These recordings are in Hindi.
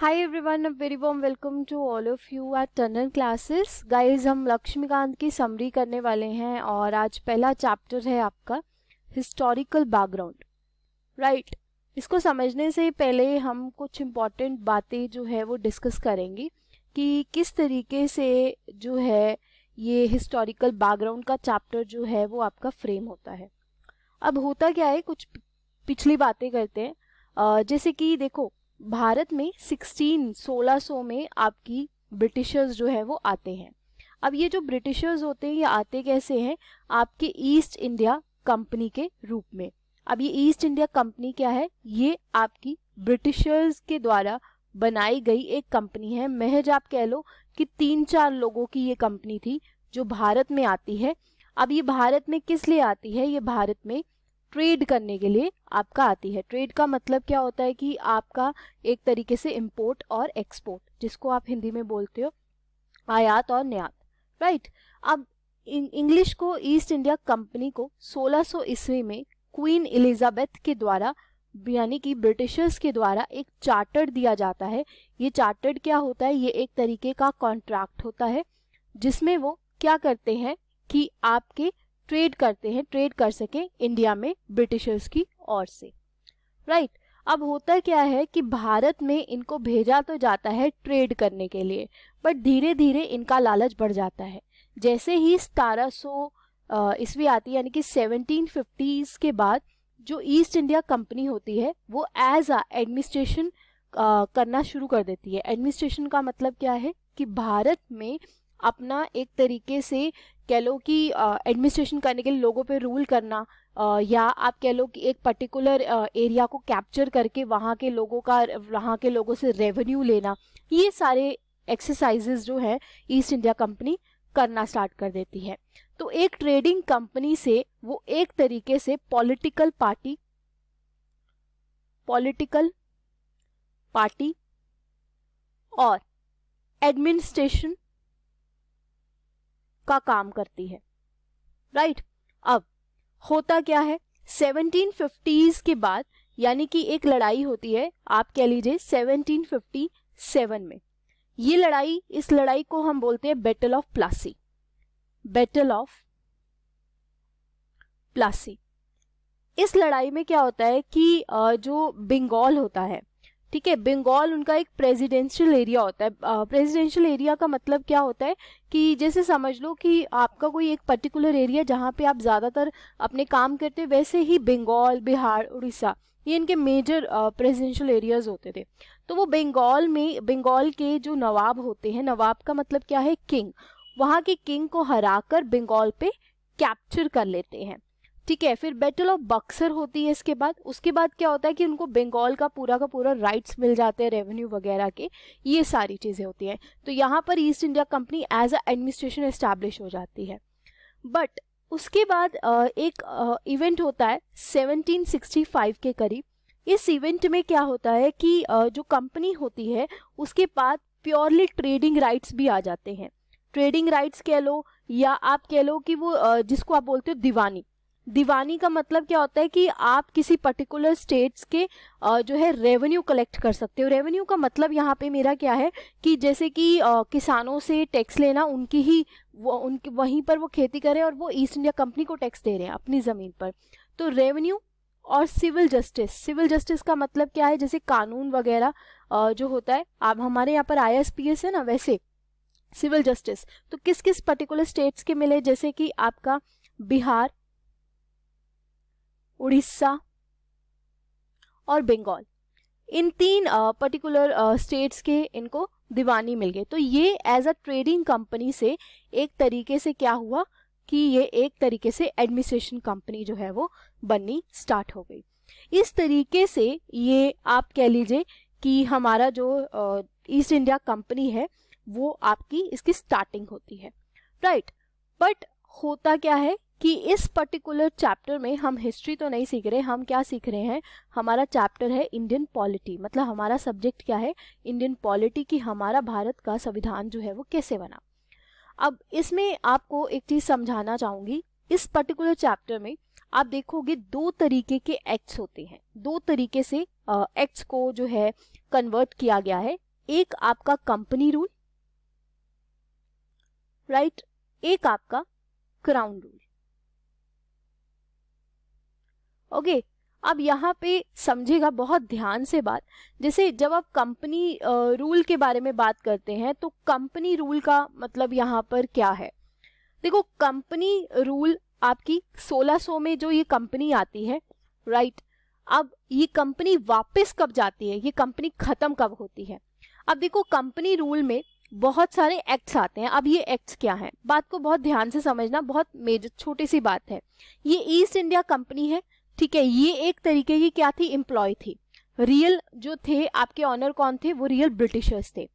Hi everyone uh very warm welcome to all of you R tunnel classes guys हम लक्ष्मीकांत की समरी करने वाले हैं और आज पहला चैप्टर है आपका हिस्टोरिकल बैकग्राउंड राइट इसको समझने से पहले हम कुछ इम्पॉर्टेंट बातें जो है वो डिस्कस करेंगे कि किस तरीके से जो है ये हिस्टोरिकल बैकग्राउंड का चैप्टर जो है वो आपका फ्रेम होता है अब होता क्या है कुछ पिछली बातें करते हैं जैसे कि देखो भारत में 16 1600 में आपकी ब्रिटिशर्स जो है वो आते हैं अब ये जो ब्रिटिशर्स होते हैं ये आते कैसे हैं आपके ईस्ट इंडिया कंपनी के रूप में अब ये ईस्ट इंडिया कंपनी क्या है ये आपकी ब्रिटिशर्स के द्वारा बनाई गई एक कंपनी है महज आप कह लो कि तीन चार लोगों की ये कंपनी थी जो भारत में आती है अब ये भारत में किस लिए आती है ये भारत में ट्रेड करने के लिए आपका आती है ट्रेड का मतलब क्या होता है कि आपका एक तरीके से इम्पोर्ट और एक्सपोर्ट जिसको आप हिंदी में बोलते हो आयात और निर्यात राइट अब इंग्लिश को ईस्ट इंडिया कंपनी को 1600 ईस्वी में क्वीन एलिजाबेथ के द्वारा यानी कि ब्रिटिशर्स के द्वारा एक चार्टर्ड दिया जाता है ये चार्टर्ड क्या होता है ये एक तरीके का कॉन्ट्रैक्ट होता है जिसमें वो क्या करते हैं कि आपके ट्रेड करते हैं ट्रेड कर सकें इंडिया में ब्रिटिशर्स की ओर से राइट right? अब होता क्या है कि भारत में इनको भेजा तो जाता है ट्रेड करने के लिए बट धीरे धीरे इनका लालच बढ़ जाता है जैसे ही सतारह सौ ईस्वी आती है यानी कि सेवनटीन फिफ्टीज के बाद जो ईस्ट इंडिया कंपनी होती है वो एज आ एडमिनिस्ट्रेशन करना शुरू कर देती है एडमिनिस्ट्रेशन का मतलब क्या है कि भारत में अपना एक तरीके से कह लो कि एडमिनिस्ट्रेशन करने के लिए लोगों पे रूल करना आ, या आप कह लो कि एक पर्टिकुलर एरिया को कैप्चर करके वहाँ के लोगों का वहाँ के लोगों से रेवेन्यू लेना ये सारे एक्सरसाइजेज जो है ईस्ट इंडिया कंपनी करना स्टार्ट कर देती है तो एक ट्रेडिंग कंपनी से वो एक तरीके से पॉलिटिकल पार्टी पॉलिटिकल पार्टी और एडमिनिस्ट्रेशन का काम करती है राइट right? अब होता क्या है 1750s के बाद यानी कि एक लड़ाई होती है आप कह लीजिए 1757 में ये लड़ाई इस लड़ाई को हम बोलते हैं battle of Plassey battle of Plassey इस लड़ाई में क्या होता है कि जो बंगाल होता है ठीक है बंगाल उनका एक प्रेसिडेंशियल एरिया होता है प्रेसिडेंशियल एरिया का मतलब क्या होता है कि जैसे समझ लो कि आपका कोई एक पर्टिकुलर एरिया जहाँ पे आप ज़्यादातर अपने काम करते वैसे ही बंगाल बिहार उड़ीसा ये इनके मेजर प्रेसिडेंशियल एरियाज होते थे तो वो बंगाल में बंगाल के जो नवाब होते हैं नवाब का मतलब क्या है किंग वहाँ के किंग को हराकर बंगाल पे कैप्चर कर लेते हैं ठीक है फिर बैटल ऑफ बक्सर होती है इसके बाद उसके बाद क्या होता है कि उनको बंगाल का पूरा का पूरा राइट्स मिल जाते हैं रेवेन्यू वगैरह के ये सारी चीज़ें होती हैं तो यहाँ पर East India company as a administration establish हो जाती है बट उसके बाद एक इवेंट होता है 1765 के करीब इस इवेंट में क्या होता है कि जो कंपनी होती है उसके पास प्योरली ट्रेडिंग राइट्स भी आ जाते हैं ट्रेडिंग राइट्स कह लो या आप कह लो कि वो जिसको आप बोलते हो दीवानी दीवानी का मतलब क्या होता है कि आप किसी पर्टिकुलर स्टेट्स के जो है रेवेन्यू कलेक्ट कर सकते हो रेवेन्यू का मतलब यहाँ पे मेरा क्या है कि जैसे कि किसानों से टैक्स लेना उनकी ही वो उनके वहीं पर वो खेती करें और वो ईस्ट इंडिया कंपनी को टैक्स दे रहे हैं अपनी ज़मीन पर तो रेवेन्यू और सिविल जस्टिस सिविल जस्टिस का मतलब क्या है जैसे कानून वगैरह जो होता है आप हमारे यहाँ पर आई है ना वैसे सिविल जस्टिस तो किस किस पर्टिकुलर स्टेट्स के मिले जैसे कि आपका बिहार उड़ीसा और बंगाल इन तीन पर्टिकुलर स्टेट्स के इनको दीवानी मिल गए तो ये एज अ ट्रेडिंग कंपनी से एक तरीके से क्या हुआ कि ये एक तरीके से एडमिनिस्ट्रेशन कंपनी जो है वो बननी स्टार्ट हो गई इस तरीके से ये आप कह लीजिए कि हमारा जो ईस्ट इंडिया कंपनी है वो आपकी इसकी स्टार्टिंग होती है राइट right? बट होता क्या है कि इस पर्टिकुलर चैप्टर में हम हिस्ट्री तो नहीं सीख रहे हम क्या सीख रहे हैं हमारा चैप्टर है इंडियन पॉलिटी मतलब हमारा सब्जेक्ट क्या है इंडियन पॉलिटी की हमारा भारत का संविधान जो है वो कैसे बना अब इसमें आपको एक चीज समझाना चाहूंगी इस पर्टिकुलर चैप्टर में आप देखोगे दो तरीके के एक्ट्स होते हैं दो तरीके से एक्ट्स को जो है कन्वर्ट किया गया है एक आपका कंपनी रूल राइट एक आपका क्राउन रूल ओके अब यहाँ पे समझेगा बहुत ध्यान से बात जैसे जब आप कंपनी रूल के बारे में बात करते हैं तो कंपनी रूल का मतलब यहाँ पर क्या है देखो कंपनी रूल आपकी 1600 में जो ये कंपनी आती है राइट अब ये कंपनी वापस कब जाती है ये कंपनी खत्म कब होती है अब देखो कंपनी रूल में बहुत सारे एक्ट्स आते हैं अब ये एक्ट्स क्या हैं बात को बहुत ध्यान से समझना बहुत मेजर छोटी सी बात है ये ईस्ट इंडिया कंपनी है ठीक है ये एक तरीके की क्या थी इम्प्लॉय थी रियल जो थे आपके ऑनर कौन थे वो रियल ब्रिटिशर्स थे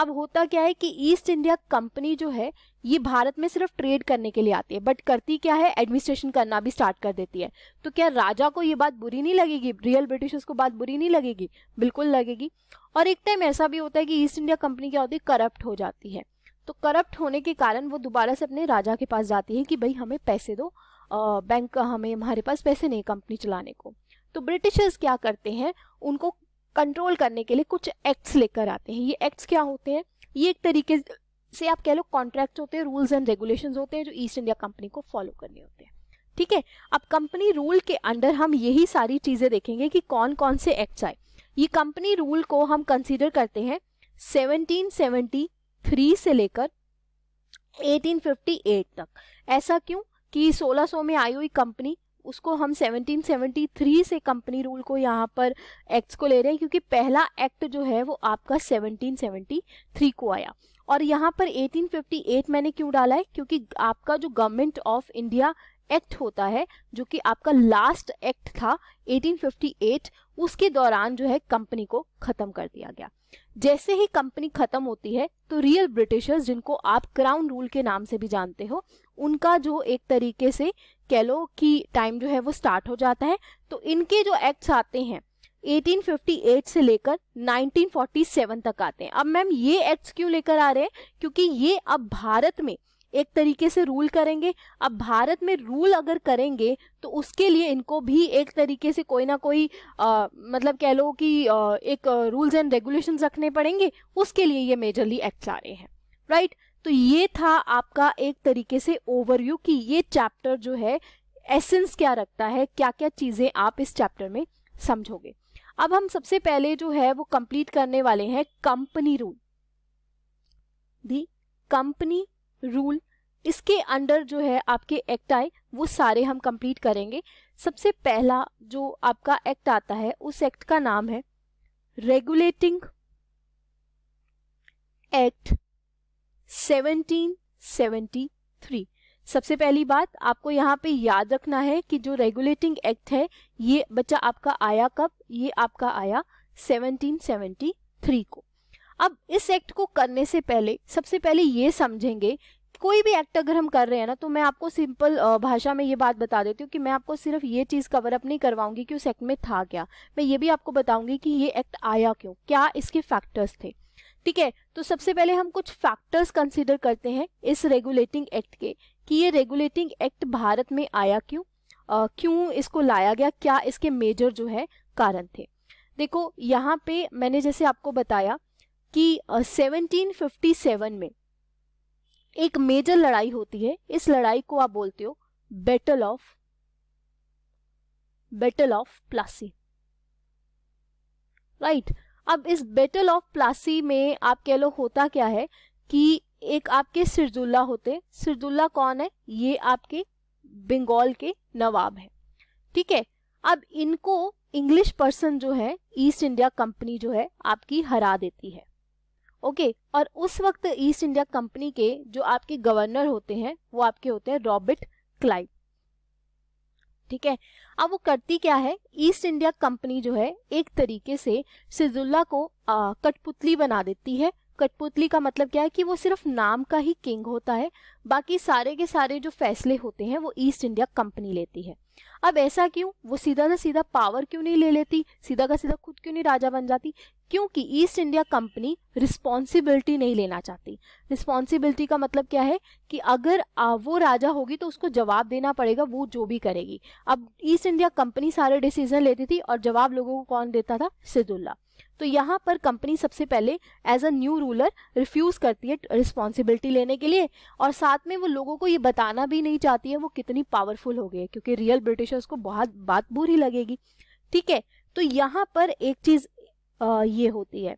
अब होता क्या है कि ईस्ट इंडिया कंपनी जो है ये भारत में सिर्फ ट्रेड करने के लिए आती है बट करती क्या है एडमिनिस्ट्रेशन करना भी स्टार्ट कर देती है तो क्या राजा को ये बात बुरी नहीं लगेगी रियल ब्रिटिशर्स को बात बुरी नहीं लगेगी बिल्कुल लगेगी और एक टाइम ऐसा भी होता है कि ईस्ट इंडिया कंपनी क्या होती है करप्ट हो जाती है तो करप्ट होने के कारण वो दोबारा से अपने राजा के पास जाती है कि भाई हमें पैसे दो बैंक का हमें हमारे पास पैसे नहीं कंपनी चलाने को तो ब्रिटिशर्स क्या करते हैं उनको कंट्रोल करने के लिए कुछ एक्ट्स लेकर आते हैं ये एक्ट्स क्या होते हैं ये एक तरीके से आप कह लो कॉन्ट्रैक्ट होते हैं रूल्स एंड रेगुलेशन होते हैं जो ईस्ट इंडिया कंपनी को फॉलो करने होते हैं ठीक है अब कंपनी रूल के अंडर हम यही सारी चीजें देखेंगे कि कौन कौन से एक्ट्स आए ये कंपनी रूल को हम कंसिडर करते हैं 1773 से लेकर 1858 तक ऐसा क्यों कि 1600 में आई हुई कंपनी उसको हम 1773 से कंपनी रूल को यहाँ पर एक्ट्स को ले रहे हैं क्योंकि पहला एक्ट जो है वो आपका 1773 को आया और यहाँ पर 1858 मैंने क्यों डाला है क्योंकि आपका जो गवर्नमेंट ऑफ इंडिया एक्ट होता है जो कि आपका लास्ट एक्ट था 1858 उसके दौरान जो है कंपनी को खत्म कर दिया गया जैसे ही कंपनी खत्म होती है तो रियल ब्रिटिशर्स जिनको आप क्राउन रूल के नाम से भी जानते हो उनका जो एक तरीके से कह लो कि टाइम जो है वो स्टार्ट हो जाता है तो इनके जो एक्ट्स आते हैं 1858 से लेकर 1947 तक आते हैं अब मैम ये एक्ट्स क्यों लेकर आ रहे हैं क्योंकि ये अब भारत में एक तरीके से रूल करेंगे अब भारत में रूल अगर करेंगे तो उसके लिए इनको भी एक तरीके से कोई ना कोई आ, मतलब कह लो कि आ, एक रूल्स एंड रेगुलेशन रखने पड़ेंगे उसके लिए ये मेजरली एक्ट आ रहे हैं राइट right? तो ये था आपका एक तरीके से ओवरव्यू कि ये चैप्टर जो है एसेंस क्या रखता है क्या क्या चीज़ें आप इस चैप्टर में समझोगे अब हम सबसे पहले जो है वो कंप्लीट करने वाले हैं company rule the company rule इसके अंडर जो है आपके एक्ट आए वो सारे हम कंप्लीट करेंगे सबसे पहला जो आपका एक्ट आता है उस एक्ट का नाम है रेगुलेटिंग एक्ट 1773 सबसे पहली बात आपको यहाँ पे याद रखना है कि जो रेगुलेटिंग एक्ट है ये बच्चा आपका आया कब ये आपका आया 1773 को अब इस एक्ट को करने से पहले सबसे पहले ये समझेंगे कोई भी एक्ट अगर हम कर रहे हैं ना तो मैं आपको सिंपल भाषा में ये बात बता देती हूँ कि मैं आपको सिर्फ ये चीज़ कवर अप नहीं करवाऊंगी कि उस एक्ट में था क्या मैं ये भी आपको बताऊंगी कि ये एक्ट आया क्यों क्या इसके फैक्टर्स थे ठीक है तो सबसे पहले हम कुछ फैक्टर्स कंसिडर करते हैं इस रेगुलेटिंग एक्ट के कि ये रेगुलेटिंग एक्ट भारत में आया क्यों आ, क्यों इसको लाया गया क्या इसके मेजर जो है कारण थे देखो यहाँ पे मैंने जैसे आपको बताया कि 1757 में एक मेजर लड़ाई होती है इस लड़ाई को आप बोलते हो battle of battle of Plassey right अब इस बैटल ऑफ प्लासी में आप कह लो होता क्या है कि एक आपके सिरजुल्ला होते सिरजुल्ला कौन है ये आपके बंगाल के नवाब है ठीक है अब इनको इंग्लिश पर्सन जो है ईस्ट इंडिया कंपनी जो है आपकी हरा देती है ओके और उस वक्त ईस्ट इंडिया कंपनी के जो आपके गवर्नर होते हैं वो आपके होते हैं रॉबर्ट क्लाइव ठीक है अब वो करती क्या है ईस्ट इंडिया कंपनी जो है एक तरीके से सिजुल्ला को कठपुतली बना देती है कठपुतली का मतलब क्या है कि वो सिर्फ नाम का ही किंग होता है बाकी सारे के सारे जो फैसले होते हैं वो ईस्ट इंडिया कंपनी लेती है अब ऐसा क्यों वो सीधा ना सीधा पावर क्यों नहीं ले लेती सीधा का सीधा खुद क्यों नहीं राजा बन जाती क्योंकि ईस्ट इंडिया कंपनी रिस्पॉन्सिबिलिटी नहीं लेना चाहती रिस्पॉन्सिबिलिटी का मतलब क्या है कि अगर वो राजा होगी तो उसको जवाब देना पड़ेगा वो जो भी करेगी अब ईस्ट इंडिया कंपनी सारे डिसीजन लेती थी और जवाब लोगों को कौन देता था सिदुल्ला तो यहाँ पर कंपनी सबसे पहले as a new ruler refuse करती है रिस्पॉन्सिबिलिटी लेने के लिए और साथ में वो लोगों को ये बताना भी नहीं चाहती है वो कितनी पावरफुल हो गई क्योंकि रियल ब्रिटिशर्स को बहुत बात बुरी लगेगी ठीक है तो यहाँ पर एक चीज़ ये होती है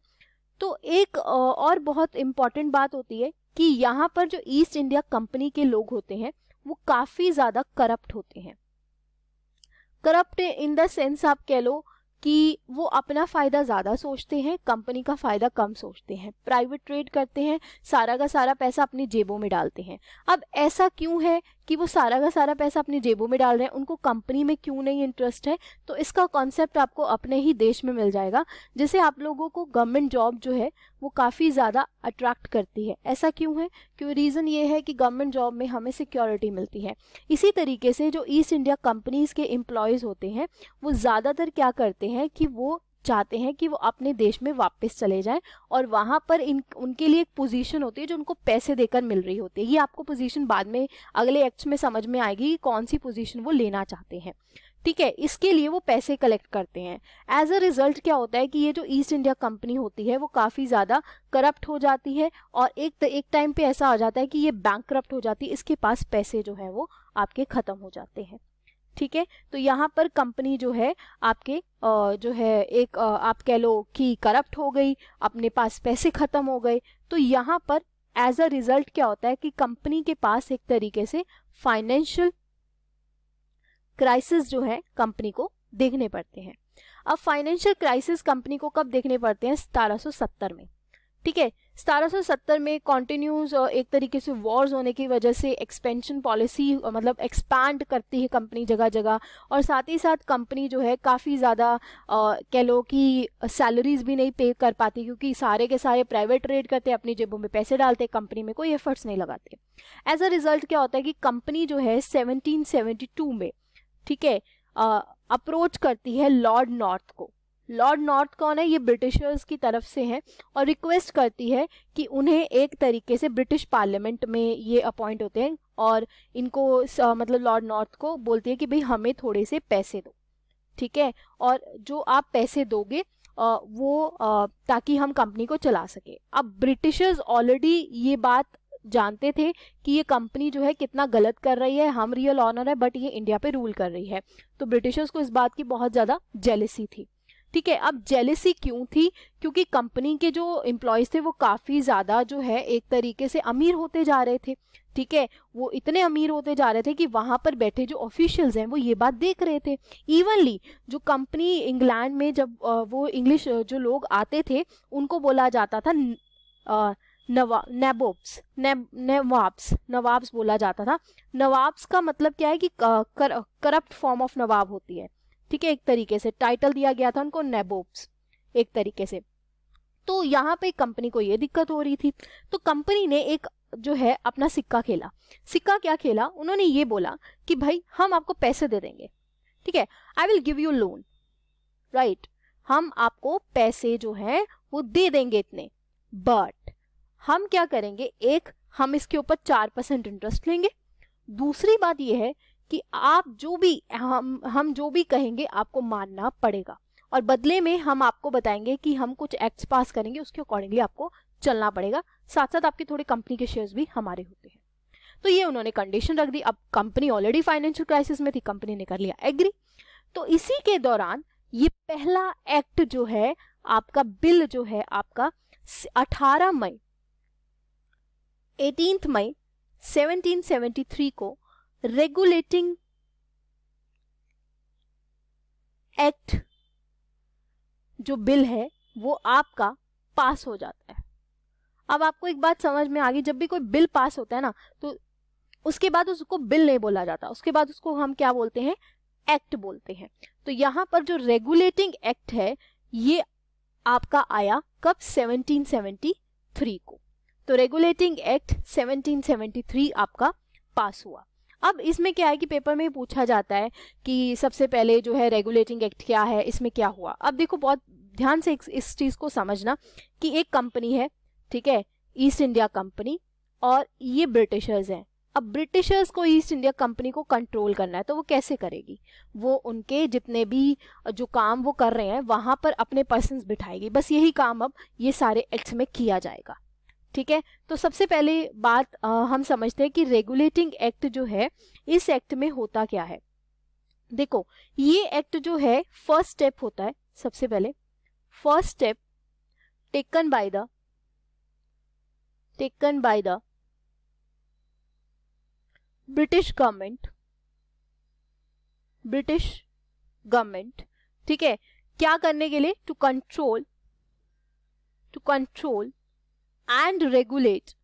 तो एक और बहुत इम्पॉर्टेंट बात होती है कि यहाँ पर जो ईस्ट इंडिया कंपनी के लोग होते हैं वो काफ़ी ज़्यादा करप्ट होते हैं करप्ट इन द सेंस आप कह लो कि वो अपना फ़ायदा ज़्यादा सोचते हैं कंपनी का फ़ायदा कम सोचते हैं प्राइवेट ट्रेड करते हैं सारा का सारा पैसा अपनी जेबों में डालते हैं अब ऐसा क्यों है कि वो सारा का सारा पैसा अपनी जेबों में डाल रहे हैं उनको कंपनी में क्यों नहीं इंटरेस्ट है तो इसका कॉन्सेप्ट आपको अपने ही देश में मिल जाएगा जिसे आप लोगों को गवर्नमेंट जॉब जो है वो काफ़ी ज़्यादा अट्रैक्ट करती है ऐसा क्यों है क्यों रीज़न ये है कि गवर्नमेंट जॉब में हमें सिक्योरिटी मिलती है इसी तरीके से जो ईस्ट इंडिया कंपनीज़ के एम्प्लॉयज़ होते हैं वो ज़्यादातर क्या करते हैं कि वो चाहते हैं कि वो अपने देश में वापस चले जाएं और वहाँ पर इन उनके लिए एक पोजीशन होती है जो उनको पैसे देकर मिल रही होती है ये आपको पोजीशन बाद में अगले एक्ट में समझ में आएगी कि कौन सी पोजीशन वो लेना चाहते हैं ठीक है इसके लिए वो पैसे कलेक्ट करते हैं एज अ रिजल्ट क्या होता है कि ये जो ईस्ट इंडिया कंपनी होती है वो काफ़ी ज़्यादा करप्ट हो जाती है और एक एक टाइम पे ऐसा आ जाता है कि ये बैंक करप्ट हो जाती है इसके पास पैसे जो है वो आपके ख़त्म हो जाते हैं ठीक है तो यहाँ पर कंपनी जो है आपके जो है एक आप कह लो कि करप्ट हो गई अपने पास पैसे खत्म हो गए तो यहाँ पर एज अ रिजल्ट क्या होता है कि कंपनी के पास एक तरीके से फाइनेंशियल क्राइसिस जो है कंपनी को देखने पड़ते हैं अब फाइनेंशियल क्राइसिस कंपनी को कब देखने पड़ते हैं सतारह में ठीक है सत्तर में कंटिन्यूस एक तरीके से वॉर्स होने की वजह से एक्सपेंशन पॉलिसी मतलब एक्सपैंड करती है कंपनी जगह जगह और साथ ही साथ कंपनी जो है काफ़ी ज़्यादा कह लो कि सैलरीज भी नहीं पे कर पाती क्योंकि सारे के सारे प्राइवेट ट्रेड करते हैं अपनी जेबों में पैसे डालते कंपनी में कोई एफर्ट्स नहीं लगाते एज अ रिजल्ट क्या होता है कि कंपनी जो है सेवनटीन में ठीक है अप्रोच करती है लॉर्ड नॉर्थ को लॉर्ड नॉर्थ कौन है ये ब्रिटिशर्स की तरफ से हैं और रिक्वेस्ट करती है कि उन्हें एक तरीके से ब्रिटिश पार्लियामेंट में ये अपॉइंट होते हैं और इनको मतलब लॉर्ड नॉर्थ को बोलती है कि भाई हमें थोड़े से पैसे दो ठीक है और जो आप पैसे दोगे आ, वो आ, ताकि हम कंपनी को चला सके अब ब्रिटिशर्स ऑलरेडी ये बात जानते थे कि ये कंपनी जो है कितना गलत कर रही है हम रियल ऑनर है बट ये इंडिया पे रूल कर रही है तो ब्रिटिशर्स को इस बात की बहुत ज़्यादा जेलिसी थी ठीक है अब जेलेसी क्यों थी क्योंकि कंपनी के जो एम्प्लॉयज थे वो काफ़ी ज़्यादा जो है एक तरीके से अमीर होते जा रहे थे ठीक है वो इतने अमीर होते जा रहे थे कि वहां पर बैठे जो ऑफिशियल्स हैं वो ये बात देख रहे थे इवनली जो कंपनी इंग्लैंड में जब वो इंग्लिश जो लोग आते थे उनको बोला जाता था आ, नवा नेबोब्स नवाब्स नवाब्स बोला जाता था नवाब्स का मतलब क्या है कि करप्ट फॉर्म ऑफ नवाब होती है ठीक है एक तरीके से टाइटल दिया गया था उनको नेबोब्स एक तरीके से तो यहाँ पे कंपनी को ये दिक्कत हो रही थी तो कंपनी ने एक जो है अपना सिक्का खेला सिक्का क्या खेला उन्होंने ये बोला कि भाई हम आपको पैसे दे देंगे ठीक है I will give you loan right हम आपको पैसे जो है वो दे देंगे इतने बट हम क्या करेंगे एक हम इसके ऊपर चार परसेंट इंटरेस्ट लेंगे दूसरी बात यह है कि आप जो भी हम हम जो भी कहेंगे आपको मानना पड़ेगा और बदले में हम आपको बताएंगे कि हम कुछ एक्ट्स पास करेंगे उसके अकॉर्डिंगली आपको चलना पड़ेगा साथ साथ आपके थोड़े कंपनी के शेयर्स भी हमारे होते हैं तो ये उन्होंने कंडीशन रख दी अब कंपनी ऑलरेडी फाइनेंशियल क्राइसिस में थी कंपनी ने कर लिया एग्री तो इसी के दौरान ये पहला एक्ट जो है आपका बिल जो है आपका 18 मई 18 मई 1773 को regulating एक्ट जो बिल है वो आपका पास हो जाता है अब आपको एक बात समझ में आ गई जब भी कोई बिल पास होता है ना तो उसके बाद उसको बिल नहीं बोला जाता उसके बाद उसको हम क्या बोलते हैं एक्ट बोलते हैं तो यहाँ पर जो रेगुलेटिंग एक्ट है ये आपका आया कब 1773 को तो रेगुलेटिंग एक्ट 1773 आपका पास हुआ अब इसमें क्या है कि पेपर में पूछा जाता है कि सबसे पहले जो है रेगुलेटिंग एक्ट क्या है इसमें क्या हुआ अब देखो बहुत ध्यान से इस चीज को समझना कि एक कंपनी है ठीक है ईस्ट इंडिया कंपनी और ये ब्रिटिशर्स हैं अब ब्रिटिशर्स को ईस्ट इंडिया कंपनी को कंट्रोल करना है तो वो कैसे करेगी वो उनके जितने भी जो काम वो कर रहे हैं वहां पर अपने पर्सन बिठाएगी बस यही काम अब ये सारे एक्ट्स में किया जाएगा ठीक है तो सबसे पहले बात आ, हम समझते हैं कि रेगुलेटिंग एक्ट जो है इस एक्ट में होता क्या है देखो ये एक्ट जो है फर्स्ट स्टेप होता है सबसे पहले first step taken by the taken by the British government British government ठीक है क्या करने के लिए to control to control and regulate,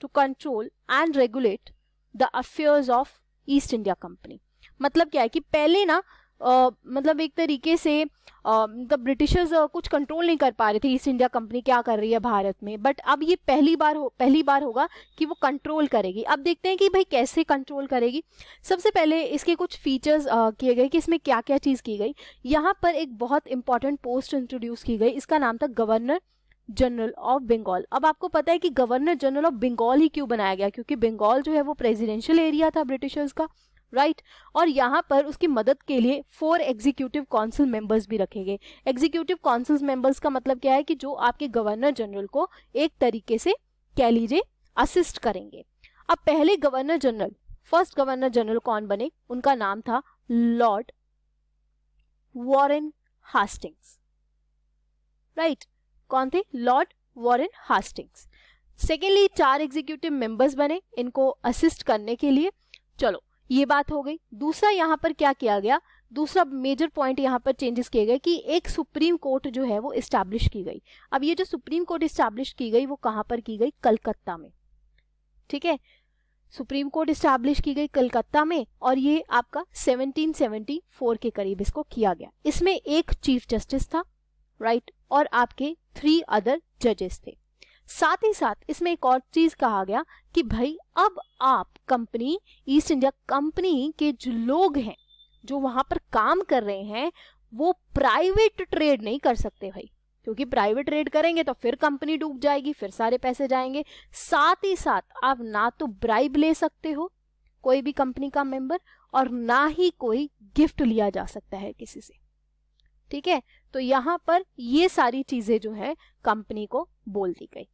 to control and regulate the affairs of ईस्ट इंडिया कंपनी मतलब क्या है कि पहले ना मतलब एक तरीके से मतलब ब्रिटिशर्स कुछ कंट्रोल नहीं कर पा रहे थे ईस्ट इंडिया कंपनी क्या कर रही है भारत में बट अब ये पहली बार हो पहली बार होगा कि वो कंट्रोल करेगी अब देखते हैं कि भाई कैसे कंट्रोल करेगी सबसे पहले इसके कुछ फीचर्स किए गए कि इसमें क्या क्या चीज़ की गई यहाँ पर एक बहुत इंपॉर्टेंट पोस्ट इंट्रोड्यूस की गई इसका नाम था गवर्नर जनरल ऑफ बंगाल अब आपको पता है कि गवर्नर जनरल ऑफ बंगाल ही क्यों बनाया गया क्योंकि बंगाल जो है वो प्रेजिडेंशियल एरिया था ब्रिटिशर्स का राइट right? और यहाँ पर उसकी मदद के लिए फोर एग्जीक्यूटिव काउंसिल मेंबर्स भी रखे गए एग्जीक्यूटिव काउंसिल मेंबर्स का मतलब क्या है कि जो आपके गवर्नर जनरल को एक तरीके से कह लीजिए असिस्ट करेंगे अब पहले governor general first governor general कौन बने उनका नाम था लॉर्ड वॉरेन हास्टिंग्स राइट कौन थे लॉर्ड वॉरेन हास्टिंग्स सेकेंडली चार एग्जीक्यूटिव मेंबर्स बने इनको असिस्ट करने के लिए चलो ये बात हो गई दूसरा यहाँ पर क्या किया गया दूसरा मेजर पॉइंट यहाँ पर चेंजेस किए गए कि एक सुप्रीम कोर्ट जो है वो इस्टेब्लिश की गई अब ये जो सुप्रीम कोर्ट इस्टेब्लिश की गई वो कहाँ पर की गई कलकत्ता में ठीक है सुप्रीम कोर्ट इस्टेब्लिश की गई कलकत्ता में और ये आपका 1774 के करीब इसको किया गया इसमें एक चीफ जस्टिस था राइट और आपके थ्री अदर जजेस थे साथ ही साथ इसमें एक और चीज कहा गया कि भाई अब आप कंपनी ईस्ट इंडिया कंपनी के जो लोग हैं जो वहां पर काम कर रहे हैं वो प्राइवेट ट्रेड नहीं कर सकते भाई क्योंकि प्राइवेट ट्रेड करेंगे तो फिर कंपनी डूब जाएगी फिर सारे पैसे जाएंगे साथ ही साथ आप ना तो ब्राइब ले सकते हो कोई भी कंपनी का मेंबर और ना ही कोई गिफ्ट लिया जा सकता है किसी से ठीक है तो यहाँ पर ये सारी चीजें जो है कंपनी को बोल दी गई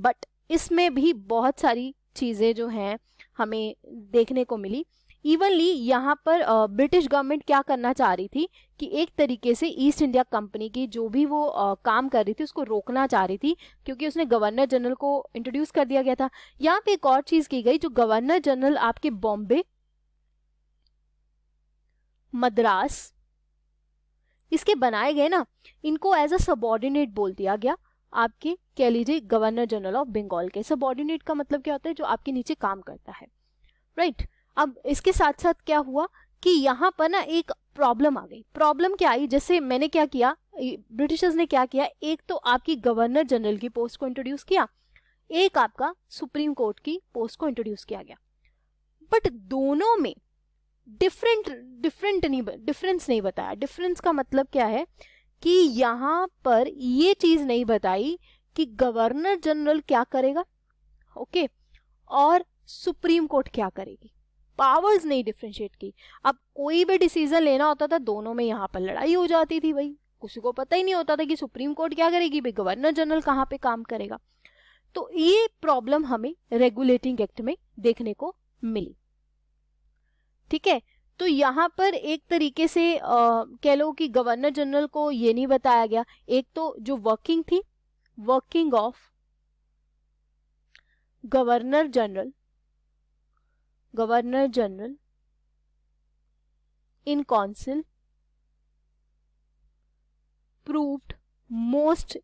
बट इसमें भी बहुत सारी चीजें जो हैं हमें देखने को मिली इवनली यहाँ पर ब्रिटिश गवर्नमेंट क्या करना चाह रही थी कि एक तरीके से ईस्ट इंडिया कंपनी की जो भी वो आ, काम कर रही थी उसको रोकना चाह रही थी क्योंकि उसने गवर्नर जनरल को इंट्रोड्यूस कर दिया गया था यहाँ पे एक और चीज की गई जो गवर्नर जनरल आपके बॉम्बे मद्रास इसके बनाए गए ना इनको एज अ सबॉर्डिनेट बोल दिया गया आपके कह लीजिए गवर्नर जनरल ऑफ बंगाल के सबॉर्डिनेट का मतलब क्या होता है जो आपके नीचे काम करता है राइट right? अब इसके साथ साथ क्या हुआ कि यहाँ पर ना एक प्रॉब्लम आ गई प्रॉब्लम क्या आई जैसे मैंने क्या किया ब्रिटिशर्स ने क्या किया एक तो आपकी गवर्नर जनरल की पोस्ट को इंट्रोड्यूस किया एक आपका सुप्रीम कोर्ट की पोस्ट को इंट्रोड्यूस किया गया बट दोनों में डिफरेंट डिफरेंट नहीं डिफरेंस नहीं बताया डिफरेंस का मतलब क्या है कि यहाँ पर ये चीज नहीं बताई कि गवर्नर जनरल क्या करेगा ओके okay. और सुप्रीम कोर्ट क्या करेगी पावर्स नहीं डिफ्रेंशिएट की अब कोई भी डिसीजन लेना होता था दोनों में यहाँ पर लड़ाई हो जाती थी भाई किसी को पता ही नहीं होता था कि सुप्रीम कोर्ट क्या करेगी भाई गवर्नर जनरल कहाँ पे काम करेगा तो ये प्रॉब्लम हमें रेगुलेटिंग एक्ट में देखने को मिली ठीक है तो यहाँ पर एक तरीके से कह लो कि गवर्नर जनरल को ये नहीं बताया गया एक तो जो वर्किंग थी working of governor general governor general in council proved most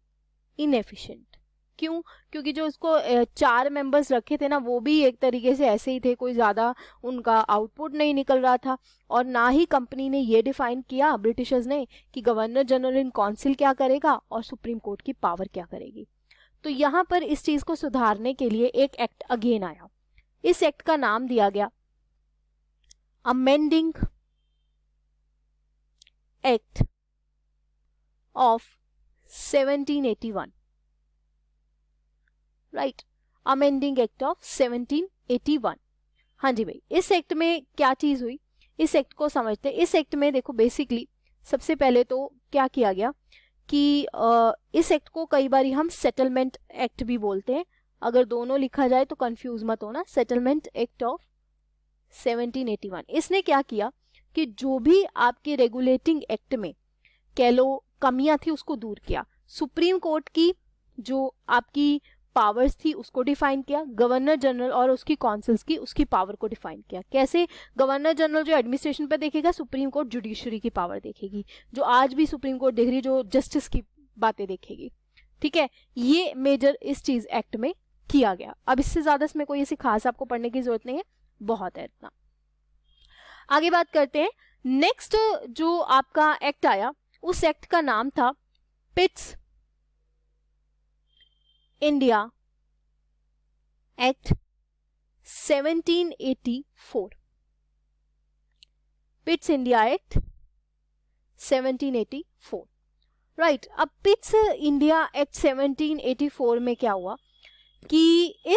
inefficient क्यों क्योंकि जो उसको चार मेंबर्स रखे थे ना वो भी एक तरीके से ऐसे ही थे कोई ज़्यादा उनका आउटपुट नहीं निकल रहा था और ना ही कंपनी ने ये डिफाइन किया ब्रिटिशर्स ने कि गवर्नर जनरल इन काउंसिल क्या करेगा और सुप्रीम कोर्ट की पावर क्या करेगी तो यहाँ पर इस चीज़ को सुधारने के लिए एक एक्ट अगेन आया इस एक्ट का नाम दिया गया amending act of 1781 right amending act of 1781 हाँ जी भाई इस एक्ट में क्या चीज हुई इस एक्ट को समझते हैं इस एक्ट में देखो बेसिकली सबसे पहले तो क्या किया गया कि आ, इस एक्ट को कई बार हम सेटलमेंट एक्ट भी बोलते हैं अगर दोनों लिखा जाए तो कंफ्यूज मत होना सेटलमेंट एक्ट ऑफ 1781 इसने क्या किया कि जो भी आपके रेगुलेटिंग एक्ट में कह लो कमियां थी उसको दूर किया सुप्रीम कोर्ट की जो आपकी पावर्स थी उसको डिफाइन किया गवर्नर जनरल और उसकी काउंसिल्स की उसकी पावर को डिफाइन किया कैसे गवर्नर जनरल जो एडमिनिस्ट्रेशन पर देखेगा सुप्रीम कोर्ट जुडिशरी की पावर देखेगी जो आज भी सुप्रीम कोर्ट देख रही जो जस्टिस की बातें देखेगी ठीक है ये मेजर इस चीज एक्ट में किया गया अब इससे ज्यादा इसमें कोई ऐसी खास आपको पढ़ने की जरूरत नहीं है बहुत है इतना आगे बात करते हैं नेक्स्ट जो आपका एक्ट आया उस एक्ट का नाम था Pitt's India act 1784 Pitt's India act 1784 right right, अब पिट्स इंडिया एक्ट 1784 में क्या हुआ कि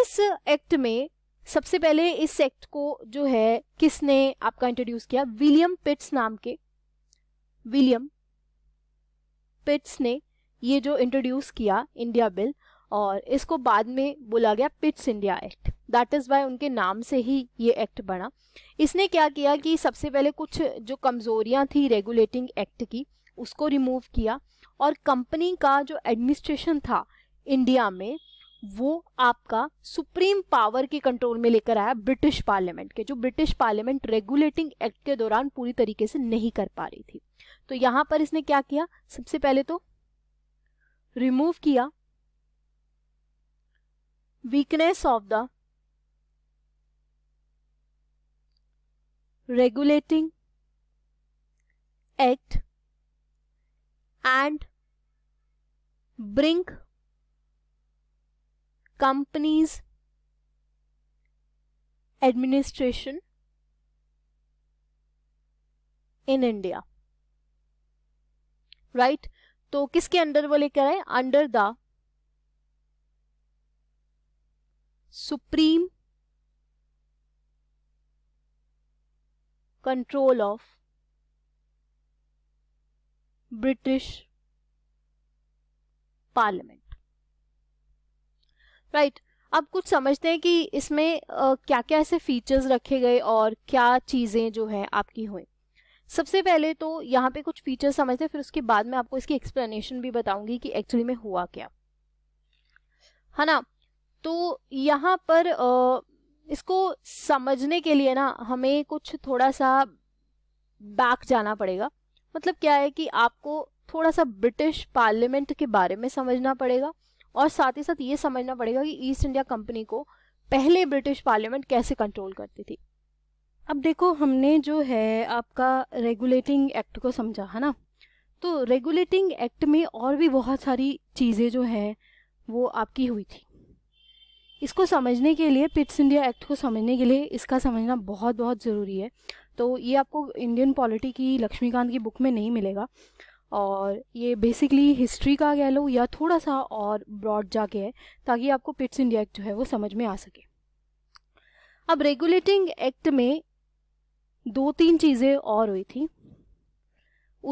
इस एक्ट में सबसे पहले इस एक्ट को जो है किसने आपका इंट्रोड्यूस किया विलियम पिट्स नाम के विलियम पिट्स ने ये जो इंट्रोड्यूस किया इंडिया बिल और इसको बाद में बोला गया Pitt's India act that is by उनके नाम से ही ये एक्ट बना इसने क्या किया कि सबसे पहले कुछ जो कमज़ोरियाँ थी रेगुलेटिंग एक्ट की उसको रिमूव किया और कंपनी का जो एडमिनिस्ट्रेशन था इंडिया में वो आपका सुप्रीम पावर के कंट्रोल में लेकर आया ब्रिटिश पार्लियामेंट के जो ब्रिटिश पार्लियामेंट रेगुलेटिंग एक्ट के दौरान पूरी तरीके से नहीं कर पा रही थी तो यहाँ पर इसने क्या किया सबसे पहले तो रिमूव किया weakness of the regulating act and bring companies administration in India right तो किसके अंडर वो लेकर आए under the supreme control of British parliament right अब कुछ समझते हैं कि इसमें आ, क्या क्या ऐसे फीचर्स रखे गए और क्या चीज़ें जो है आपकी हुई सबसे पहले तो यहाँ पे कुछ फीचर्स समझते हैं फिर उसके बाद में आपको इसकी एक्सप्लेनेशन भी बताऊंगी कि एक्चुअली में हुआ क्या है ना तो यहाँ पर इसको समझने के लिए ना हमें कुछ थोड़ा सा बैक जाना पड़ेगा मतलब क्या है कि आपको थोड़ा सा ब्रिटिश पार्लियामेंट के बारे में समझना पड़ेगा और साथ ही साथ ये समझना पड़ेगा कि ईस्ट इंडिया कंपनी को पहले ब्रिटिश पार्लियामेंट कैसे कंट्रोल करती थी अब देखो हमने जो है आपका रेगुलेटिंग एक्ट को समझा है ना तो रेगुलेटिंग एक्ट में और भी बहुत सारी चीज़ें जो है वो आपकी हुई थी इसको समझने के लिए पिट्स इंडिया एक्ट को समझने के लिए इसका समझना बहुत बहुत ज़रूरी है तो ये आपको इंडियन पॉलिटी की लक्ष्मीकांत की बुक में नहीं मिलेगा और ये बेसिकली हिस्ट्री का कह लो या थोड़ा सा और ब्रॉड जाके है ताकि आपको पिट्स इंडिया एक्ट जो है वो समझ में आ सके अब रेगुलेटिंग एक्ट में दो तीन चीज़ें और हुई थी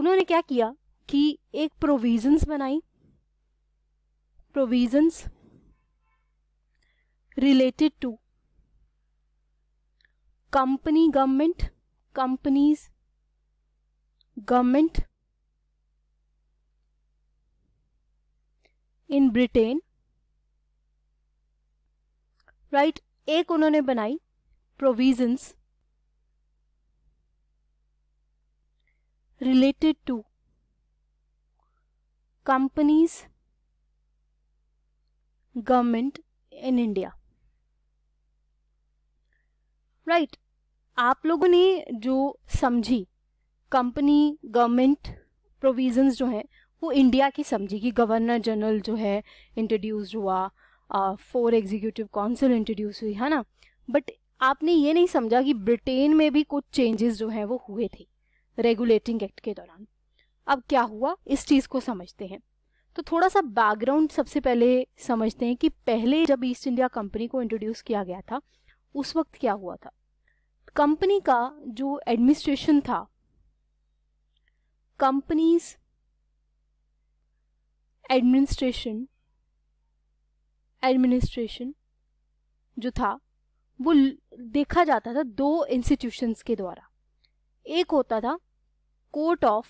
उन्होंने क्या किया कि एक प्रोविजंस बनाई provisions related to company government companies government in britain right ek unhone banai provisions related to companies government in india right right. आप लोगों ने जो समझी कंपनी गवर्नमेंट प्रोविजंस जो हैं वो इंडिया की समझी कि गवर्नर जनरल जो है इंट्रोड्यूस हुआ फोर एग्जीक्यूटिव काउंसिल इंट्रोड्यूस हुई है ना बट आपने ये नहीं समझा कि ब्रिटेन में भी कुछ चेंजेस जो हैं वो हुए थे रेगुलेटिंग एक्ट के दौरान अब क्या हुआ इस चीज़ को समझते हैं तो थोड़ा सा बैकग्राउंड सबसे पहले समझते हैं कि पहले जब ईस्ट इंडिया कंपनी को इंट्रोड्यूस किया गया था उस वक्त क्या हुआ था कंपनी का जो एडमिनिस्ट्रेशन था कंपनीज एडमिनिस्ट्रेशन एडमिनिस्ट्रेशन जो था वो देखा जाता था दो इंस्टीट्यूशंस के द्वारा एक होता था कोर्ट ऑफ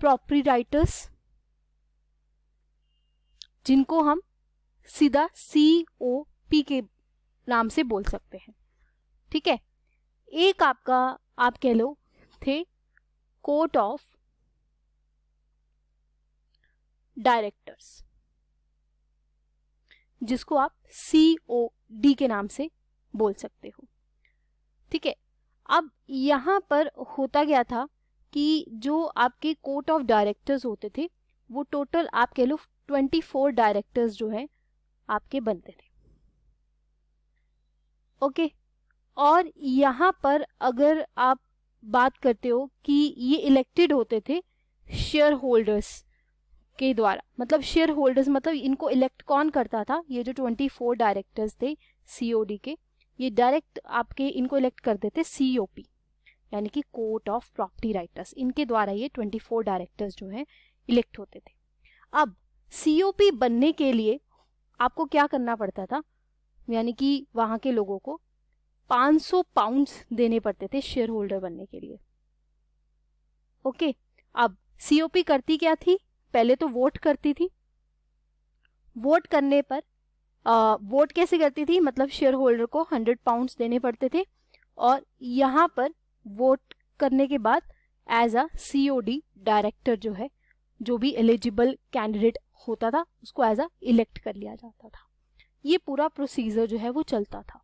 प्रॉपर्टी राइटर्स जिनको हम सीधा सी ओ पी के नाम से बोल सकते हैं ठीक है एक आपका आप कह लो थे कोर्ट ऑफ डायरेक्टर्स जिसको आप सी ओ डी के नाम से बोल सकते हो ठीक है अब यहां पर होता गया था कि जो आपके कोर्ट ऑफ डायरेक्टर्स होते थे वो टोटल आप कह लो ट्वेंटी फोर डायरेक्टर्स जो है आपके बनते थे ओके और यहाँ पर अगर आप बात करते हो कि ये इलेक्टेड होते थे शेयर होल्डर्स के द्वारा मतलब शेयर होल्डर्स मतलब इनको इलेक्ट कौन करता था ये जो 24 डायरेक्टर्स थे सीओडी के ये डायरेक्ट आपके इनको इलेक्ट करते थे सीओपी यानी कि कोर्ट ऑफ प्रॉपर्टी राइटर्स इनके द्वारा ये 24 डायरेक्टर्स जो है इलेक्ट होते थे अब सीओपी बनने के लिए आपको क्या करना पड़ता था यानी कि वहाँ के लोगों को 500 पाउंड्स देने पड़ते थे शेयर होल्डर बनने के लिए ओके अब सीओपी करती क्या थी पहले तो वोट करती थी वोट करने पर आ, वोट कैसे करती थी मतलब शेयर होल्डर को हंड्रेड पाउंड्स देने पड़ते थे और यहाँ पर वोट करने के बाद एज अ सीओडी डायरेक्टर जो है जो भी एलिजिबल कैंडिडेट होता था उसको एज अ इलेक्ट कर लिया जाता था ये पूरा प्रोसीजर जो है वो चलता था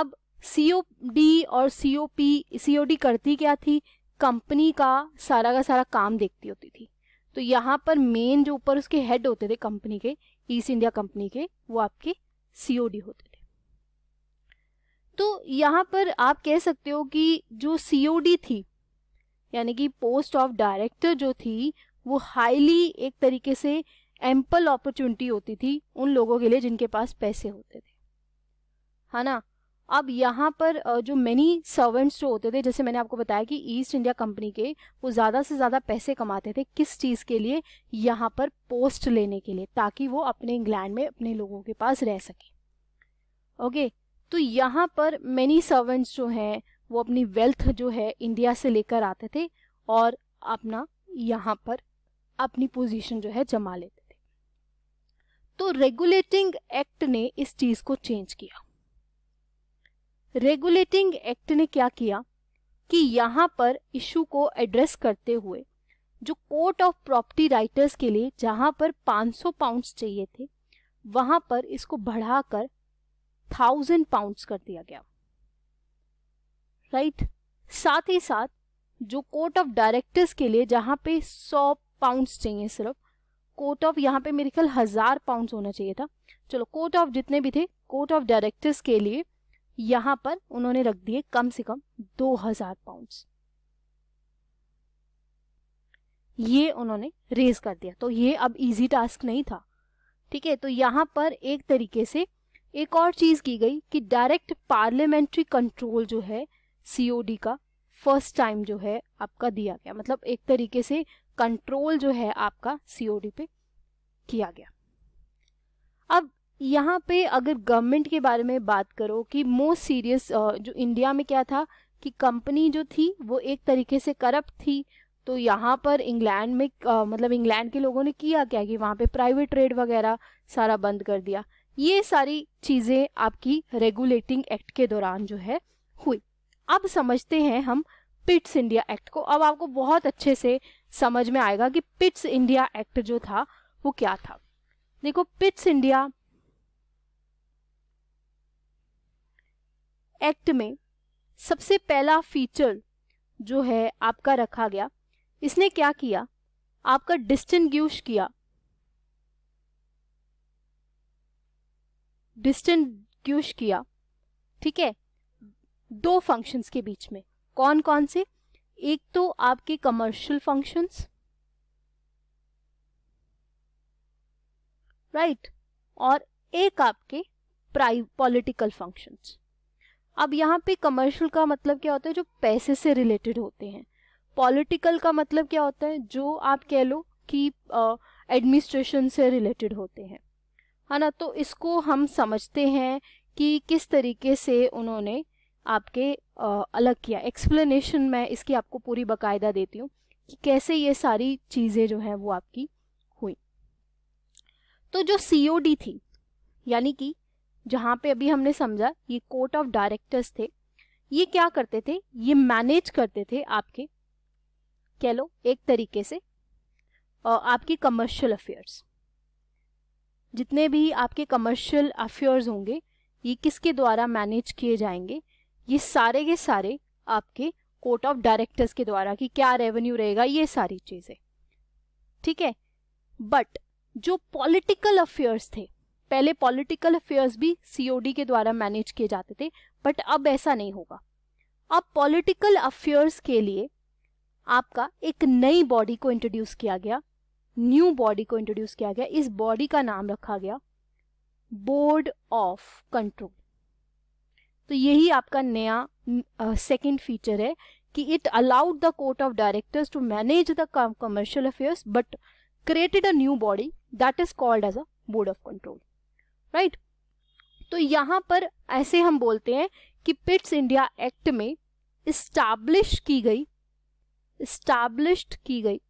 अब सीओ डी और सीओपी पी करती क्या थी कंपनी का सारा का सारा काम देखती होती थी तो यहाँ पर मेन जो ऊपर उसके हेड होते थे कंपनी के ईस्ट इंडिया कंपनी के वो आपके सीओडी होते थे तो यहाँ पर आप कह सकते हो कि जो सीओडी थी यानी कि पोस्ट ऑफ डायरेक्टर जो थी वो हाईली एक तरीके से एम्पल अपॉर्चुनिटी होती थी उन लोगों के लिए जिनके पास पैसे होते थे है हाँ ना अब यहाँ पर जो मेनी सर्वेंट्स जो होते थे जैसे मैंने आपको बताया कि ईस्ट इंडिया कंपनी के वो ज़्यादा से ज़्यादा पैसे कमाते थे किस चीज़ के लिए यहाँ पर पोस्ट लेने के लिए ताकि वो अपने इंग्लैंड में अपने लोगों के पास रह सके ओके तो यहाँ पर मेनी सर्वेंट्स जो हैं वो अपनी वेल्थ जो है इंडिया से लेकर आते थे और अपना यहाँ पर अपनी पोजिशन जो है जमा लेते तो रेगुलेटिंग एक्ट ने इस चीज को चेंज किया रेगुलेटिंग एक्ट ने क्या किया कि यहां पर इशू को एड्रेस करते हुए जो कोर्ट ऑफ प्रॉपर्टी राइटर्स के लिए जहां पर 500 पाउंड्स चाहिए थे वहां पर इसको बढ़ाकर थाउजेंड पाउंड्स कर दिया गया राइट right? साथ ही साथ जो कोर्ट ऑफ डायरेक्टर्स के लिए जहां पे 100 पाउंड्स चाहिए सिर्फ कोट ऑफ यहाँ पे मेरे ख्याल हजार पाउंड होना चाहिए था चलो कोट ऑफ जितने भी थे कोर्ट ऑफ डायरेक्टर्स के लिए यहाँ पर उन्होंने रख दिए कम से कम दो हजार पाउंड ये उन्होंने रेज कर दिया तो ये अब इजी टास्क नहीं था ठीक है तो यहाँ पर एक तरीके से एक और चीज की गई कि डायरेक्ट पार्लियामेंट्री कंट्रोल जो है सीओडी का फर्स्ट टाइम जो है आपका दिया गया मतलब एक तरीके से कंट्रोल जो है आपका सीओडी पे किया गया अब यहाँ पे अगर गवर्नमेंट के बारे में बात करो कि मोस्ट सीरियस जो इंडिया में क्या था कि कंपनी जो थी वो एक तरीके से करप्ट थी तो यहाँ पर इंग्लैंड में आ, मतलब इंग्लैंड के लोगों ने किया क्या कि वहाँ पे प्राइवेट ट्रेड वगैरह सारा बंद कर दिया ये सारी चीज़ें आपकी रेगुलेटिंग एक्ट के दौरान जो है हुई अब समझते हैं हम पिट्स इंडिया एक्ट को अब आपको बहुत अच्छे से समझ में आएगा कि पिट्स इंडिया एक्ट जो था वो क्या था देखो पिट्स इंडिया एक्ट में सबसे पहला फीचर जो है आपका रखा गया इसने क्या किया आपका डिस्टिंग्यूश किया डिस्टिंग्यूश किया ठीक है दो फंक्शंस के बीच में कौन कौन से एक तो आपके कमर्शियल फंक्शंस राइट और एक आपके प्राइ पॉलिटिकल फंक्शंस अब यहाँ पे कमर्शियल का मतलब क्या होता है जो पैसे से रिलेटेड होते हैं पॉलिटिकल का मतलब क्या होता है जो आप कह लो कि एडमिनिस्ट्रेशन uh, से रिलेटेड होते हैं है ना तो इसको हम समझते हैं कि किस तरीके से उन्होंने आपके अलग किया एक्सप्लेनेशन मैं इसकी आपको पूरी बाकायदा देती हूँ कि कैसे ये सारी चीज़ें जो हैं वो आपकी हुई तो जो सी थी यानी कि जहाँ पे अभी हमने समझा ये कोर्ट ऑफ डायरेक्टर्स थे ये क्या करते थे ये मैनेज करते थे आपके कह लो एक तरीके से आपकी कमर्शियल अफेयर्स जितने भी आपके कमर्शियल अफेयर्स होंगे ये किसके द्वारा मैनेज किए जाएंगे ये सारे के सारे आपके कोर्ट ऑफ डायरेक्टर्स के द्वारा कि क्या रेवेन्यू रहेगा ये सारी चीजें ठीक है बट जो पॉलिटिकल अफेयर्स थे पहले पॉलिटिकल अफेयर्स भी सीओडी के द्वारा मैनेज किए जाते थे बट अब ऐसा नहीं होगा अब पॉलिटिकल अफेयर्स के लिए आपका एक नई बॉडी को इंट्रोड्यूस किया गया न्यू बॉडी को इंट्रोड्यूस किया गया इस बॉडी का नाम रखा गया बोर्ड ऑफ कंट्रोल तो यही आपका नया सेकेंड uh, फीचर है कि it allowed the court of directors to manage the commercial affairs but created a new body that is called as a board of control right तो यहाँ पर ऐसे हम बोलते हैं कि पिट्स इंडिया एक्ट में स्टैब्लिश की गई स्टैब्लिश्ड की गई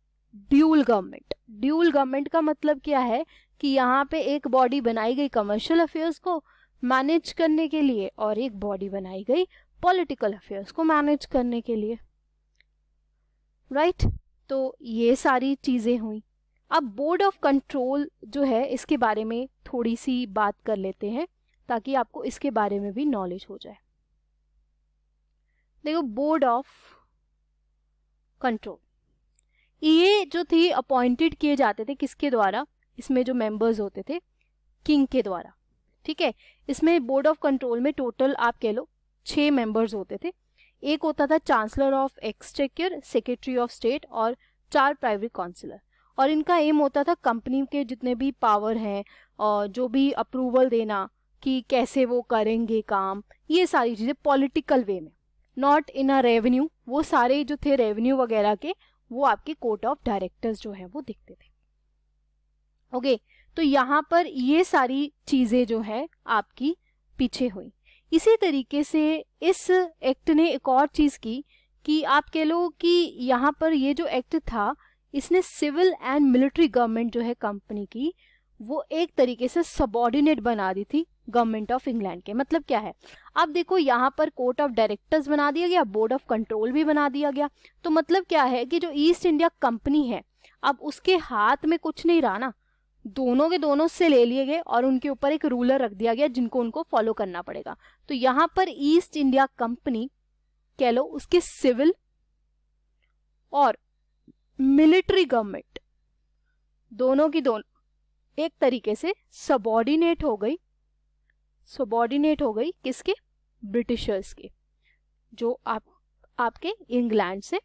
ड्यूल गवर्नमेंट ड्यूल गवर्नमेंट का मतलब क्या है कि यहाँ पे एक बॉडी बनाई गई कमर्शियल अफेयर्स को मैनेज करने के लिए और एक बॉडी बनाई गई पॉलिटिकल अफेयर्स को मैनेज करने के लिए राइट right? तो ये सारी चीज़ें हुई अब बोर्ड ऑफ कंट्रोल जो है इसके बारे में थोड़ी सी बात कर लेते हैं ताकि आपको इसके बारे में भी नॉलेज हो जाए देखो बोर्ड ऑफ कंट्रोल ये जो थी अपॉइंटेड किए जाते थे किसके द्वारा इसमें जो मेंबर्स होते थे किंग के द्वारा ठीक है इसमें बोर्ड ऑफ कंट्रोल में टोटल आप कह लो छः मेंबर्स होते थे एक होता था chancellor of exchequer secretary of state और चार प्राइवेट काउंसिलर और इनका एम होता था कंपनी के जितने भी पावर हैं और जो भी अप्रूवल देना कि कैसे वो करेंगे काम ये सारी चीज़ें पॉलिटिकल वे में नॉट इन अ रेवेन्यू वो सारे जो थे रेवेन्यू वगैरह के वो आपके कोर्ट ऑफ डायरेक्टर्स जो है वो दिखते थे ओके okay, तो यहाँ पर ये सारी चीज़ें जो है आपकी पीछे हुई इसी तरीके से इस एक्ट ने एक और चीज़ की कि आप कह लो कि यहाँ पर ये जो एक्ट था इसने सिविल एंड मिलिट्री गवर्नमेंट जो है कंपनी की वो एक तरीके से सबॉर्डिनेट बना दी थी गवर्नमेंट ऑफ इंग्लैंड के मतलब क्या है अब देखो यहाँ पर कोर्ट ऑफ डायरेक्टर्स बना दिया गया बोर्ड ऑफ कंट्रोल भी बना दिया गया तो मतलब क्या है कि जो ईस्ट इंडिया कंपनी है अब उसके हाथ में कुछ नहीं रहा ना दोनों के दोनों से ले लिए गए और उनके ऊपर एक रूलर रख दिया गया जिनको उनको फॉलो करना पड़ेगा तो यहां पर ईस्ट इंडिया कंपनी कह लो उसके सिविल और मिलिट्री गवर्नमेंट दोनों की दोनों एक तरीके से सबॉर्डिनेट हो गई सबॉर्डिनेट हो गई किसके ब्रिटिशर्स के जो आप आपके इंग्लैंड से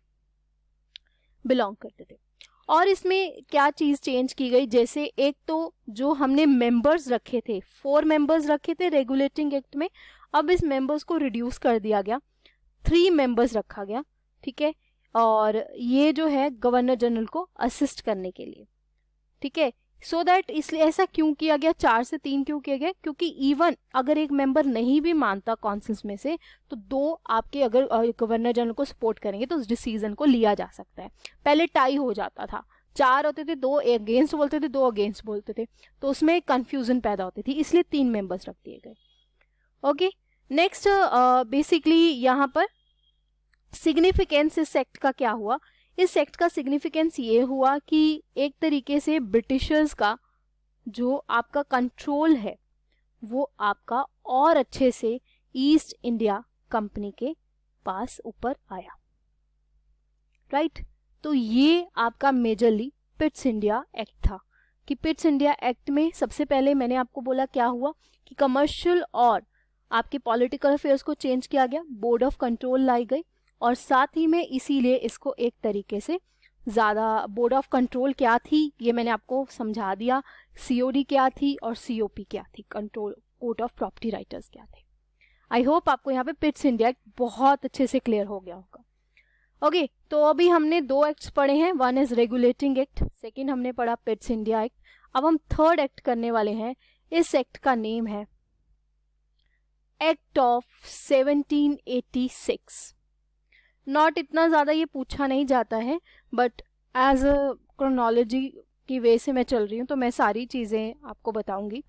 बिलोंग करते थे और इसमें क्या चीज़ चेंज की गई जैसे एक तो जो हमने मेंबर्स रखे थे फोर मेंबर्स रखे थे रेगुलेटिंग एक्ट में अब इस मेंबर्स को रिड्यूस कर दिया गया थ्री मेंबर्स रखा गया ठीक है और ये जो है गवर्नर जनरल को असिस्ट करने के लिए ठीक है सो so दैट इसलिए ऐसा क्यों किया गया चार से तीन क्यों किया गया क्योंकि इवन अगर एक मेंबर नहीं भी मानता कॉन्सेंस में से तो दो आपके अगर गवर्नर जनरल को सपोर्ट करेंगे तो उस डिसीजन को लिया जा सकता है पहले टाई हो जाता था चार होते थे दो अगेंस्ट बोलते थे दो अगेंस्ट बोलते थे तो उसमें कन्फ्यूजन पैदा होती थी इसलिए तीन मेंबर्स रख दिए गए ओके नेक्स्ट बेसिकली यहाँ पर सिग्निफिकेंस इस एक्ट का क्या हुआ इस एक्ट का सिग्निफिकेंस ये हुआ कि एक तरीके से ब्रिटिशर्स का जो आपका कंट्रोल है वो आपका और अच्छे से ईस्ट इंडिया कंपनी के पास ऊपर आया राइट right? तो ये आपका मेजरली पिट्स इंडिया एक्ट था कि पिट्स इंडिया एक्ट में सबसे पहले मैंने आपको बोला क्या हुआ कि कमर्शियल और आपके पॉलिटिकल अफेयर्स को चेंज किया गया बोर्ड ऑफ कंट्रोल लाई गई और साथ ही में इसीलिए इसको एक तरीके से ज़्यादा बोर्ड ऑफ कंट्रोल क्या थी ये मैंने आपको समझा दिया सी क्या थी और सी क्या थी control court of proprietors क्या थे आई होप आपको यहाँ पे पिट्स इंडिया बहुत अच्छे से क्लियर हो गया होगा ओके okay, तो अभी हमने दो एक्ट पढ़े हैं one is regulating act second हमने पढ़ा पिट्स इंडिया एक्ट अब हम थर्ड एक्ट करने वाले हैं इस एक्ट का नेम है एक्ट ऑफ 1786 नॉट इतना ज़्यादा ये पूछा नहीं जाता है बट एज अ क्रोनोलॉजी की वे से मैं चल रही हूँ तो मैं सारी चीज़ें आपको बताऊँगी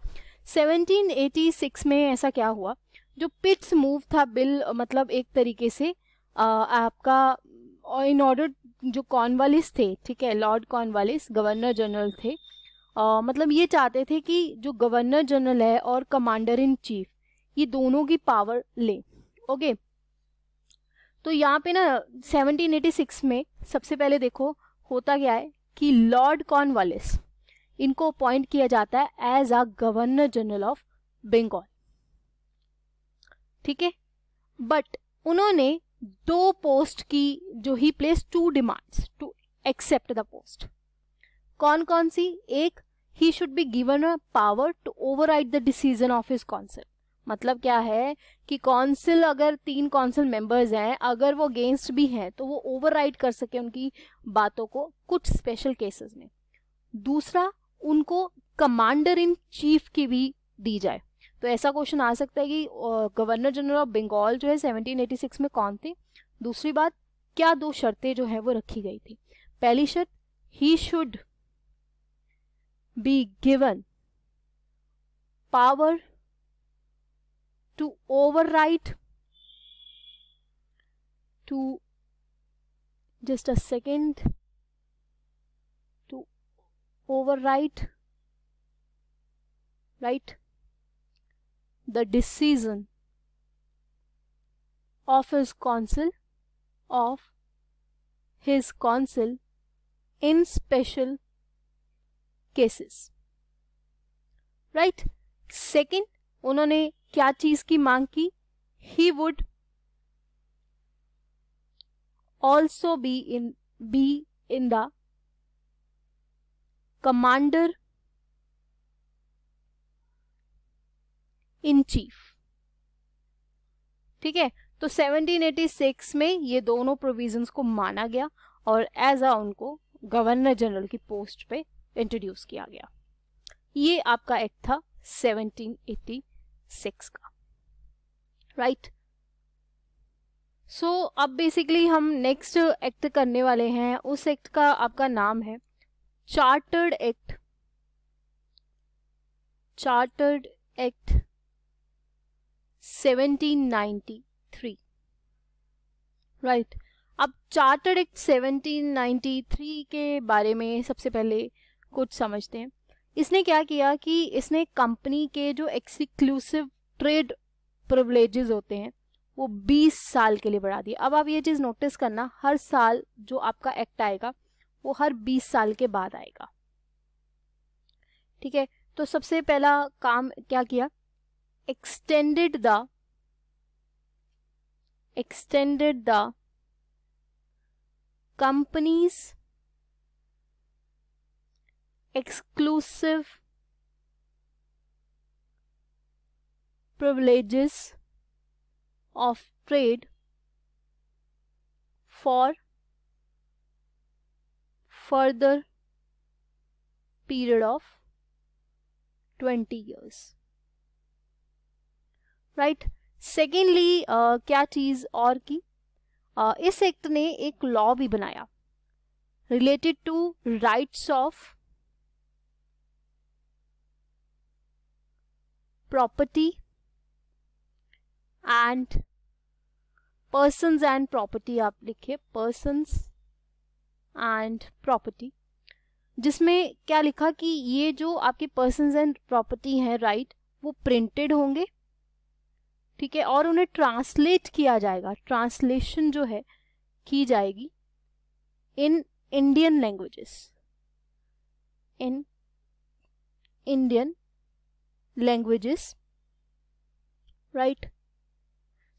1786 में ऐसा क्या हुआ जो पिट्स मूव था बिल मतलब एक तरीके से आ, आपका इन ऑर्डर जो कॉर्नवालिस थे ठीक है लॉर्ड कॉर्नवालिस गवर्नर जनरल थे आ, मतलब ये चाहते थे कि जो गवर्नर जनरल है और कमांडर इन चीफ ये दोनों की पावर ले ओके okay? तो यहाँ पे ना 1786 में सबसे पहले देखो होता क्या है कि लॉर्ड कॉर्नवालिस इनको अपॉइंट किया जाता है as a governor general of Bengal ठीक है बट उन्होंने दो पोस्ट की जो he place two demands to accept the post कौन कौन सी एक he should be given a power to over the decision of his council मतलब क्या है कि काउंसिल अगर तीन काउंसिल मेंबर्स हैं अगर वो अगेंस्ट भी हैं तो वो ओवरराइड कर सके उनकी बातों को कुछ स्पेशल केसेस में दूसरा उनको कमांडर इन चीफ की भी दी जाए तो ऐसा क्वेश्चन आ सकता है कि गवर्नर जनरल ऑफ बंगाल जो है 1786 में कौन थे दूसरी बात क्या दो शर्तें जो है वो रखी गई थी पहली शर्त he should be given power to overwrite to just a second to overwrite right the decision of his council of his council in special cases right second उन्होंने क्या चीज की मांग की he would also be in be in the commander in chief ठीक है तो 1786 में ये दोनों प्रोविजंस को माना गया और एज अ उनको गवर्नर जनरल की पोस्ट पे इंट्रोड्यूस किया गया ये आपका एक्ट था 1786 सिक्स का राइट right? सो so, अब बेसिकली हम नेक्स्ट एक्ट करने वाले हैं उस एक्ट का आपका नाम है chartered act chartered act 1793 right right. अब चार्टर्ड एक्ट 1793 के बारे में सबसे पहले कुछ समझते हैं इसने क्या किया कि इसने कंपनी के जो एक्सक्लूसिव ट्रेड प्रिवलेजेस होते हैं वो 20 साल के लिए बढ़ा दिए अब आप ये चीज़ नोटिस करना हर साल जो आपका एक्ट आएगा वो हर 20 साल के बाद आएगा ठीक है तो सबसे पहला काम क्या किया extended the extended the companies exclusive privileges of trade for further period of 20 years right secondly uh, kya cheez aur act ne ek law bhi banaya related to rights of property and persons and property आप लिखिए persons and property जिसमें क्या लिखा कि ये जो आपके persons and property हैं right, वो printed होंगे ठीक है और उन्हें translate किया जाएगा translation जो है की जाएगी in Indian languages in Indian languages right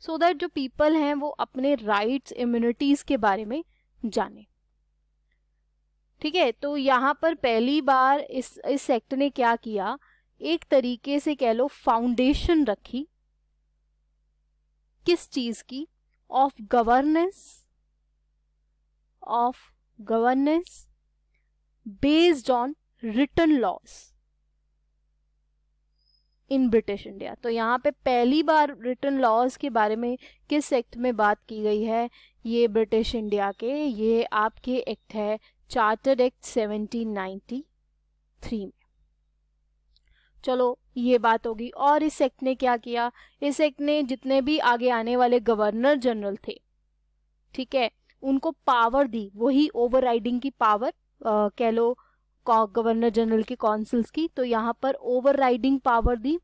so that जो पीपल हैं वो अपने राइट्स इम्यूनिटीज के बारे में जाने ठीक है तो यहाँ पर पहली बार इस इस एक्ट ने क्या किया एक तरीके से कह लो फाउंडेशन रखी किस चीज की of governance of governance based on return laws in British India तो यहाँ पे पहली बार रिटर्न लॉज के बारे में किस एक्ट में बात की गई है ये ब्रिटिश इंडिया के ये आपके एक्ट है चार्टर्ड एक्ट 1793 में चलो ये बात होगी और इस एक्ट ने क्या किया इस एक्ट ने जितने भी आगे आने वाले गवर्नर जनरल थे ठीक है उनको पावर दी वही ओवरराइडिंग की पावर आ, कह लो गवर्नर जनरल की काउंसिल्स की तो यहाँ पर ओवरराइडिंग पावर दी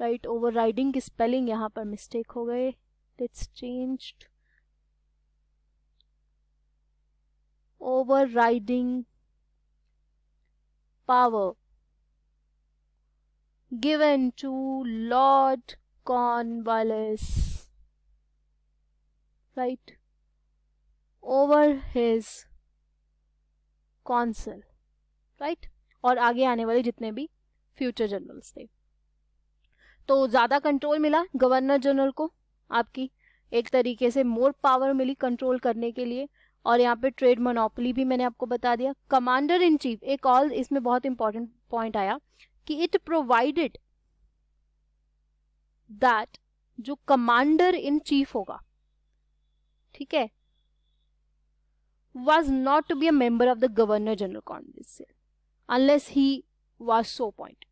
राइट ओवरराइडिंग की स्पेलिंग यहाँ पर मिस्टेक हो गए over changed power given to lord Cornwallis right over his council right और आगे आने वाले जितने भी फ्यूचर जनरल्स थे तो ज़्यादा कंट्रोल मिला गवर्नर जनरल को आपकी एक तरीके से मोर पावर मिली कंट्रोल करने के लिए और यहाँ पे ट्रेड मोनोपोली भी मैंने आपको बता दिया कमांडर इन चीफ एक और इसमें बहुत इंपॉर्टेंट पॉइंट आया कि इट प्रोवाइडेड दैट जो कमांडर इन चीफ होगा ठीक है was not to be a member of the Governor General Council unless he was so appointed.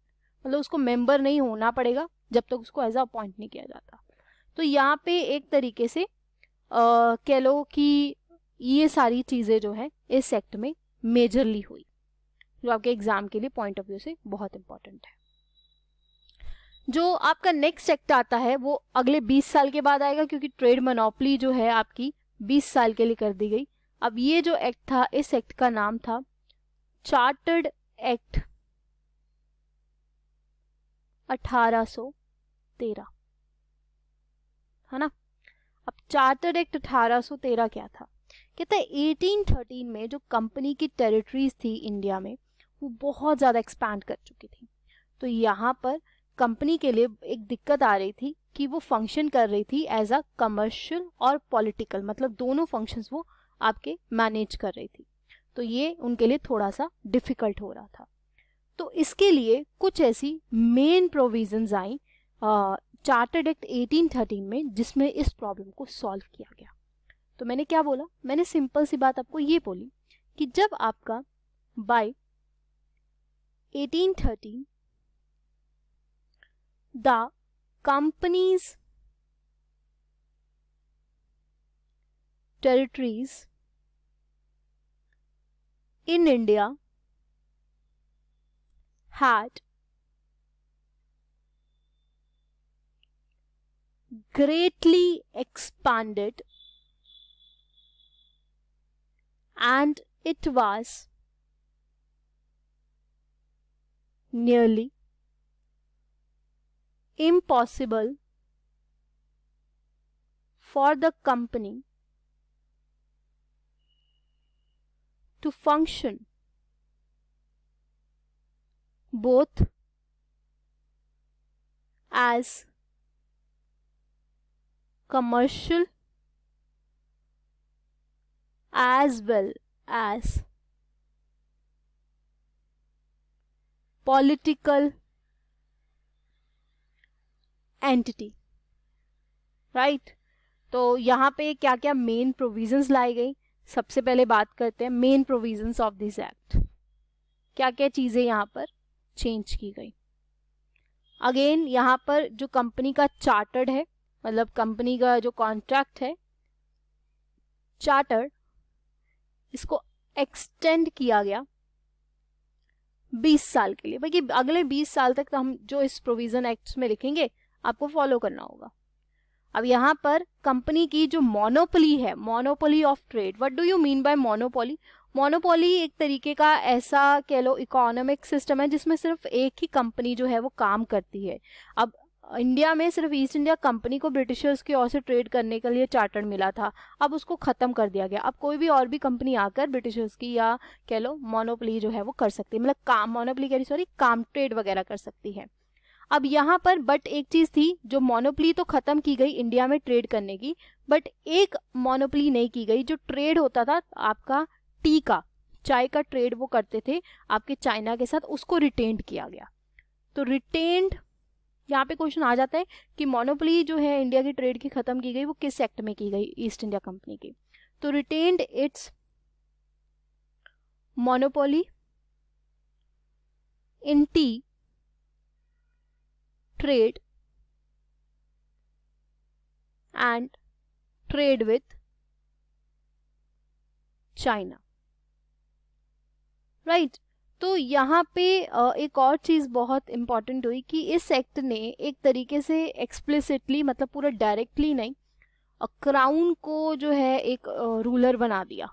मतलब उसको मेंबर नहीं होना पड़ेगा जब तक उसको एज अपॉइंट नहीं किया जाता तो यहाँ पे एक तरीके से कह लो कि ये सारी चीज़ें जो है इस एक्ट में मेजरली हुई जो आपके एग्जाम के लिए पॉइंट ऑफ व्यू से बहुत इंपॉर्टेंट है जो आपका नेक्स्ट एक्ट आता है वो अगले 20 साल के बाद आएगा क्योंकि ट्रेड मनोपली जो है आपकी 20 साल के लिए कर दी गई अब ये जो एक्ट था इस एक्ट का नाम था चार्टर्ड एक्ट 1813 है ना अब चार्टर्ड एक्ट 1813 क्या था कहते है 1813 में जो कंपनी की टेरिटरीज थी इंडिया में वो बहुत ज़्यादा एक्सपैंड कर चुकी थी तो यहाँ पर कंपनी के लिए एक दिक्कत आ रही थी कि वो फंक्शन कर रही थी एज अ कमर्शियल और पॉलिटिकल मतलब दोनों फंक्शंस वो आपके मैनेज कर रही थी तो ये उनके लिए थोड़ा सा डिफिकल्ट हो रहा था तो इसके लिए कुछ ऐसी मेन प्रोविजंस आई चार्टर्ड एक्ट 1813 में जिसमें इस प्रॉब्लम को सॉल्व किया गया तो मैंने क्या बोला मैंने सिंपल सी बात आपको ये बोली कि जब आपका by 1813 the company's territories in India had greatly expanded and it was nearly impossible for the company to function. Both as commercial as well as political entity right? तो यहाँ पे क्या क्या मेन प्रोविजंस लाई गई सबसे पहले बात करते हैं main provisions of this act क्या क्या चीज़ें यहाँ पर चेंज की गई अगेन यहाँ पर जो कंपनी का चार्टर्ड है मतलब कंपनी का जो कॉन्ट्रैक्ट है चार्टर्ड इसको एक्सटेंड किया गया 20 साल के लिए बल्कि अगले 20 साल तक तो हम जो इस प्रोविजन एक्ट में लिखेंगे आपको फॉलो करना होगा अब यहाँ पर कंपनी की जो मोनोपोली है monopoly of trade what do you mean by monopoly monopoly एक तरीके का ऐसा कह लो इकोनॉमिक सिस्टम है जिसमें सिर्फ एक ही कंपनी जो है वो काम करती है अब इंडिया में सिर्फ ईस्ट इंडिया कंपनी को ब्रिटिशर्स की ओर से ट्रेड करने के लिए चार्टर मिला था अब उसको ख़त्म कर दिया गया अब कोई भी और भी कंपनी आकर ब्रिटिशर्स की या कह लो मोनोपली जो है वो कर सकती है मतलब काम मोनोपली कह रही सॉरी काम ट्रेड वगैरह कर सकती है अब यहाँ पर बट एक चीज थी जो मोनोपली तो खत्म की गई इंडिया में ट्रेड करने की बट एक मोनोपली नहीं की गई जो ट्रेड होता था आपका टी का चाय का ट्रेड वो करते थे आपके चाइना के साथ उसको रिटेन किया गया तो रिटेन यहाँ पे क्वेश्चन आ जाता है कि मोनोपली जो है इंडिया की ट्रेड की खत्म की गई वो किस एक्ट में की गई ईस्ट इंडिया कंपनी की तो retained its monopoly in tea trade and trade with China right right. तो यहाँ पे एक और चीज़ बहुत इम्पॉर्टेंट हुई कि इस एक्ट ने एक तरीके से एक्सप्लिसिटली मतलब पूरा डायरेक्टली नहीं क्राउन को जो है एक रूलर बना दिया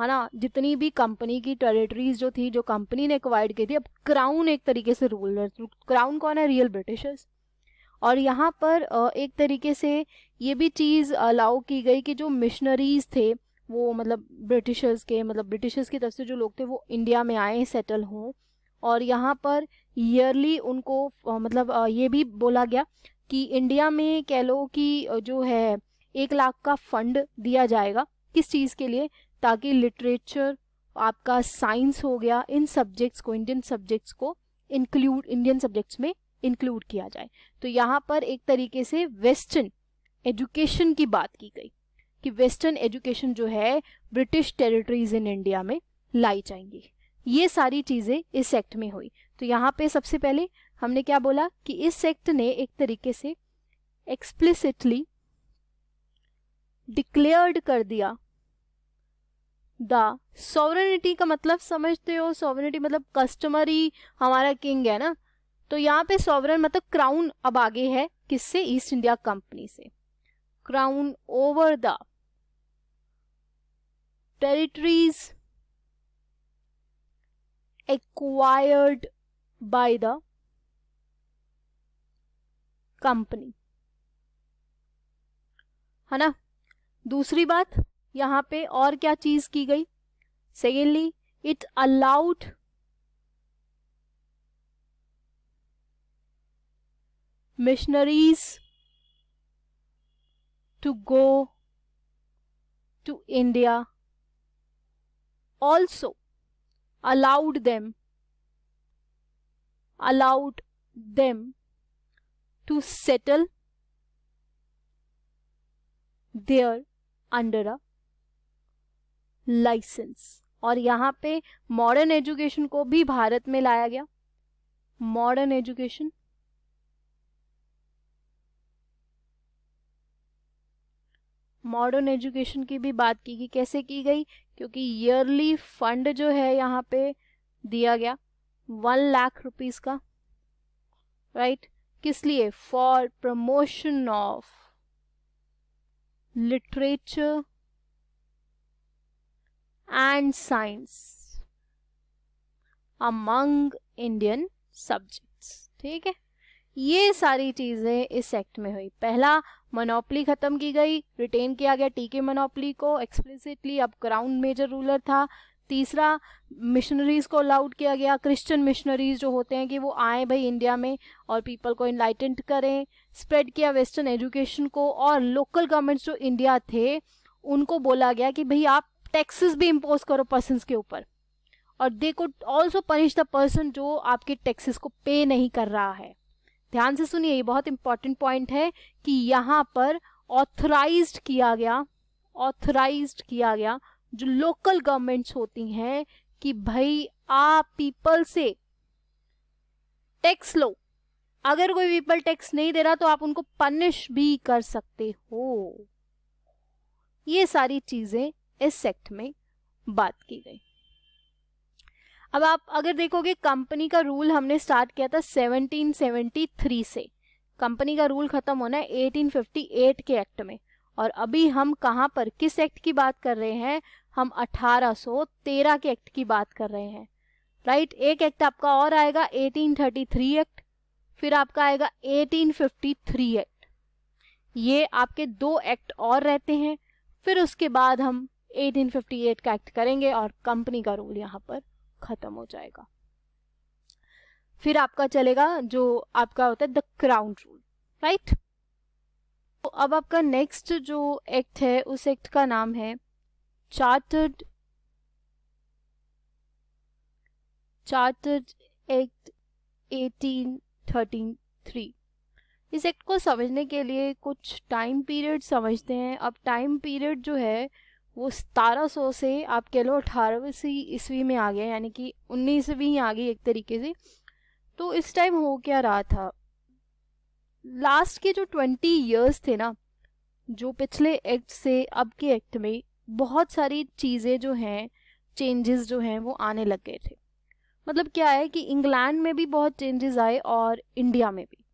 है ना जितनी भी कंपनी की टेरिटरीज जो थी जो कंपनी ने एक्वाइड की थी अब क्राउन एक तरीके से रूलर क्राउन कौन है रियल ब्रिटिशर्स और यहाँ पर एक तरीके से ये भी चीज़ अलाउ की गई कि जो मिशनरीज थे वो मतलब ब्रिटिशर्स के मतलब ब्रिटिशर्स की तरफ से जो लोग थे वो इंडिया में आए सेटल हों और यहाँ पर ईयरली उनको मतलब ये भी बोला गया कि इंडिया में कह लो कि जो है एक लाख का फंड दिया जाएगा किस चीज़ के लिए ताकि लिटरेचर आपका साइंस हो गया इन सब्जेक्ट्स को इंडियन सब्जेक्ट्स को इंक्लूड इंडियन सब्जेक्ट्स में इंक्लूड किया जाए तो यहाँ पर एक तरीके से वेस्टर्न एजुकेशन की बात की गई कि वेस्टर्न एजुकेशन जो है ब्रिटिश टेरिटरीज इन इंडिया में लाई जाएंगी ये सारी चीज़ें इस एक्ट में हुई तो यहाँ पे सबसे पहले हमने क्या बोला कि इस एक्ट ने एक तरीके से एक्सप्लिसिटली डिक्लेयर्ड कर दिया द सॉवरिटी का मतलब समझते हो सॉवरिटी मतलब कस्टमर ही हमारा किंग है ना तो यहाँ पे सॉवरन मतलब क्राउन अब आगे है किससे ईस्ट इंडिया कंपनी से crown over the territories acquired by the company है ना दूसरी बात यहां पे और क्या चीज की गई secondly it allowed missionaries to go to India also allowed them allowed them to settle there under a license और यहाँ पे मॉडर्न एजुकेशन को भी भारत में लाया गया मॉडर्न एजुकेशन मॉडर्न एजुकेशन की भी बात की गई कैसे की गई क्योंकि ईयरली फंड जो है यहाँ पे दिया गया वन लाख रुपीस का राइट right? किस लिए for promotion of literature and science among Indian subjects ठीक है ये सारी चीजें इस एक्ट में हुई पहला मोनोपली खत्म की गई रिटेन किया गया टीके मोनोपली को एक्सप्लिसिटली अब क्राउन मेजर रूलर था तीसरा मिशनरीज को अलाउड किया गया क्रिश्चियन मिशनरीज जो होते हैं कि वो आए भाई इंडिया में और पीपल को इनलाइटेंट करें स्प्रेड किया वेस्टर्न एजुकेशन को और लोकल गवर्नमेंट्स जो इंडिया थे उनको बोला गया कि भाई आप टैक्सेस भी इम्पोज करो पर्सन के ऊपर और they could also punish the person जो आपके टैक्सेस को पे नहीं कर रहा है ध्यान से सुनिए ये बहुत इंपॉर्टेंट पॉइंट है कि यहाँ पर ऑथोराइज किया गया ऑथोराइज किया गया जो लोकल गवर्नमेंट्स होती हैं कि भाई आप पीपल से टैक्स लो अगर कोई पीपल टैक्स नहीं दे रहा तो आप उनको पनिश भी कर सकते हो ये सारी चीजें इस सेक्ट में बात की गई अब आप अगर देखोगे कंपनी का रूल हमने स्टार्ट किया था 1773 से कंपनी का रूल खत्म होना है 1858 के एक्ट में और अभी हम कहाँ पर किस एक्ट की बात कर रहे हैं हम 1813 के एक्ट की बात कर रहे हैं राइट एक एक्ट आपका और आएगा 1833 एक्ट फिर आपका आएगा 1853 एक्ट ये आपके दो एक्ट और रहते हैं फिर उसके बाद हम 1858 का एक्ट करेंगे और कंपनी का रूल यहाँ पर खत्म हो जाएगा फिर आपका चलेगा जो आपका होता है द क्राउन रूल राइट तो अब आपका नेक्स्ट जो एक्ट है उस एक्ट का नाम है चार्टर्ड चार्टर्ड एक्ट थ्री इस एक्ट को समझने के लिए कुछ टाइम पीरियड समझते हैं अब टाइम पीरियड जो है वो सतारह सौ से आप कह लो अठारहवीं ईस्वी में आ गया यानी कि उन्नीसवीं आ गई एक तरीके से तो इस टाइम हो क्या रहा था लास्ट के जो ट्वेंटी ईयर्स थे ना जो पिछले एक्ट से अब के एक्ट में बहुत सारी चीज़ें जो हैं चेंजेस जो हैं वो आने लग गए थे मतलब क्या है कि इंग्लैंड में भी बहुत चेंजेस आए और इंडिया में भी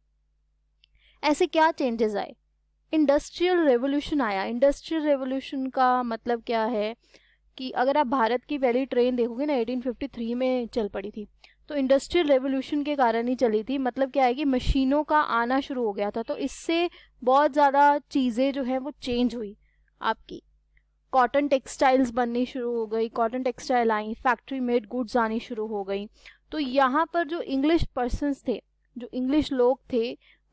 ऐसे क्या चेंजेस आए इंडस्ट्रियल रेवोल्यूशन आया इंडस्ट्रियल रेवोल्यूशन का मतलब क्या है कि अगर आप भारत की पहली ट्रेन देखोगे ना 1853 में चल पड़ी थी तो इंडस्ट्रियल रेवोल्यूशन के कारण ही चली थी मतलब क्या है कि मशीनों का आना शुरू हो गया था तो इससे बहुत ज़्यादा चीज़ें जो हैं वो चेंज हुई आपकी कॉटन टेक्सटाइल्स बननी शुरू हो गई कॉटन टेक्सटाइल आई फैक्ट्री मेड गुड्स आनी शुरू हो गई तो यहाँ पर जो इंग्लिश पर्सनस थे जो इंग्लिश लोग थे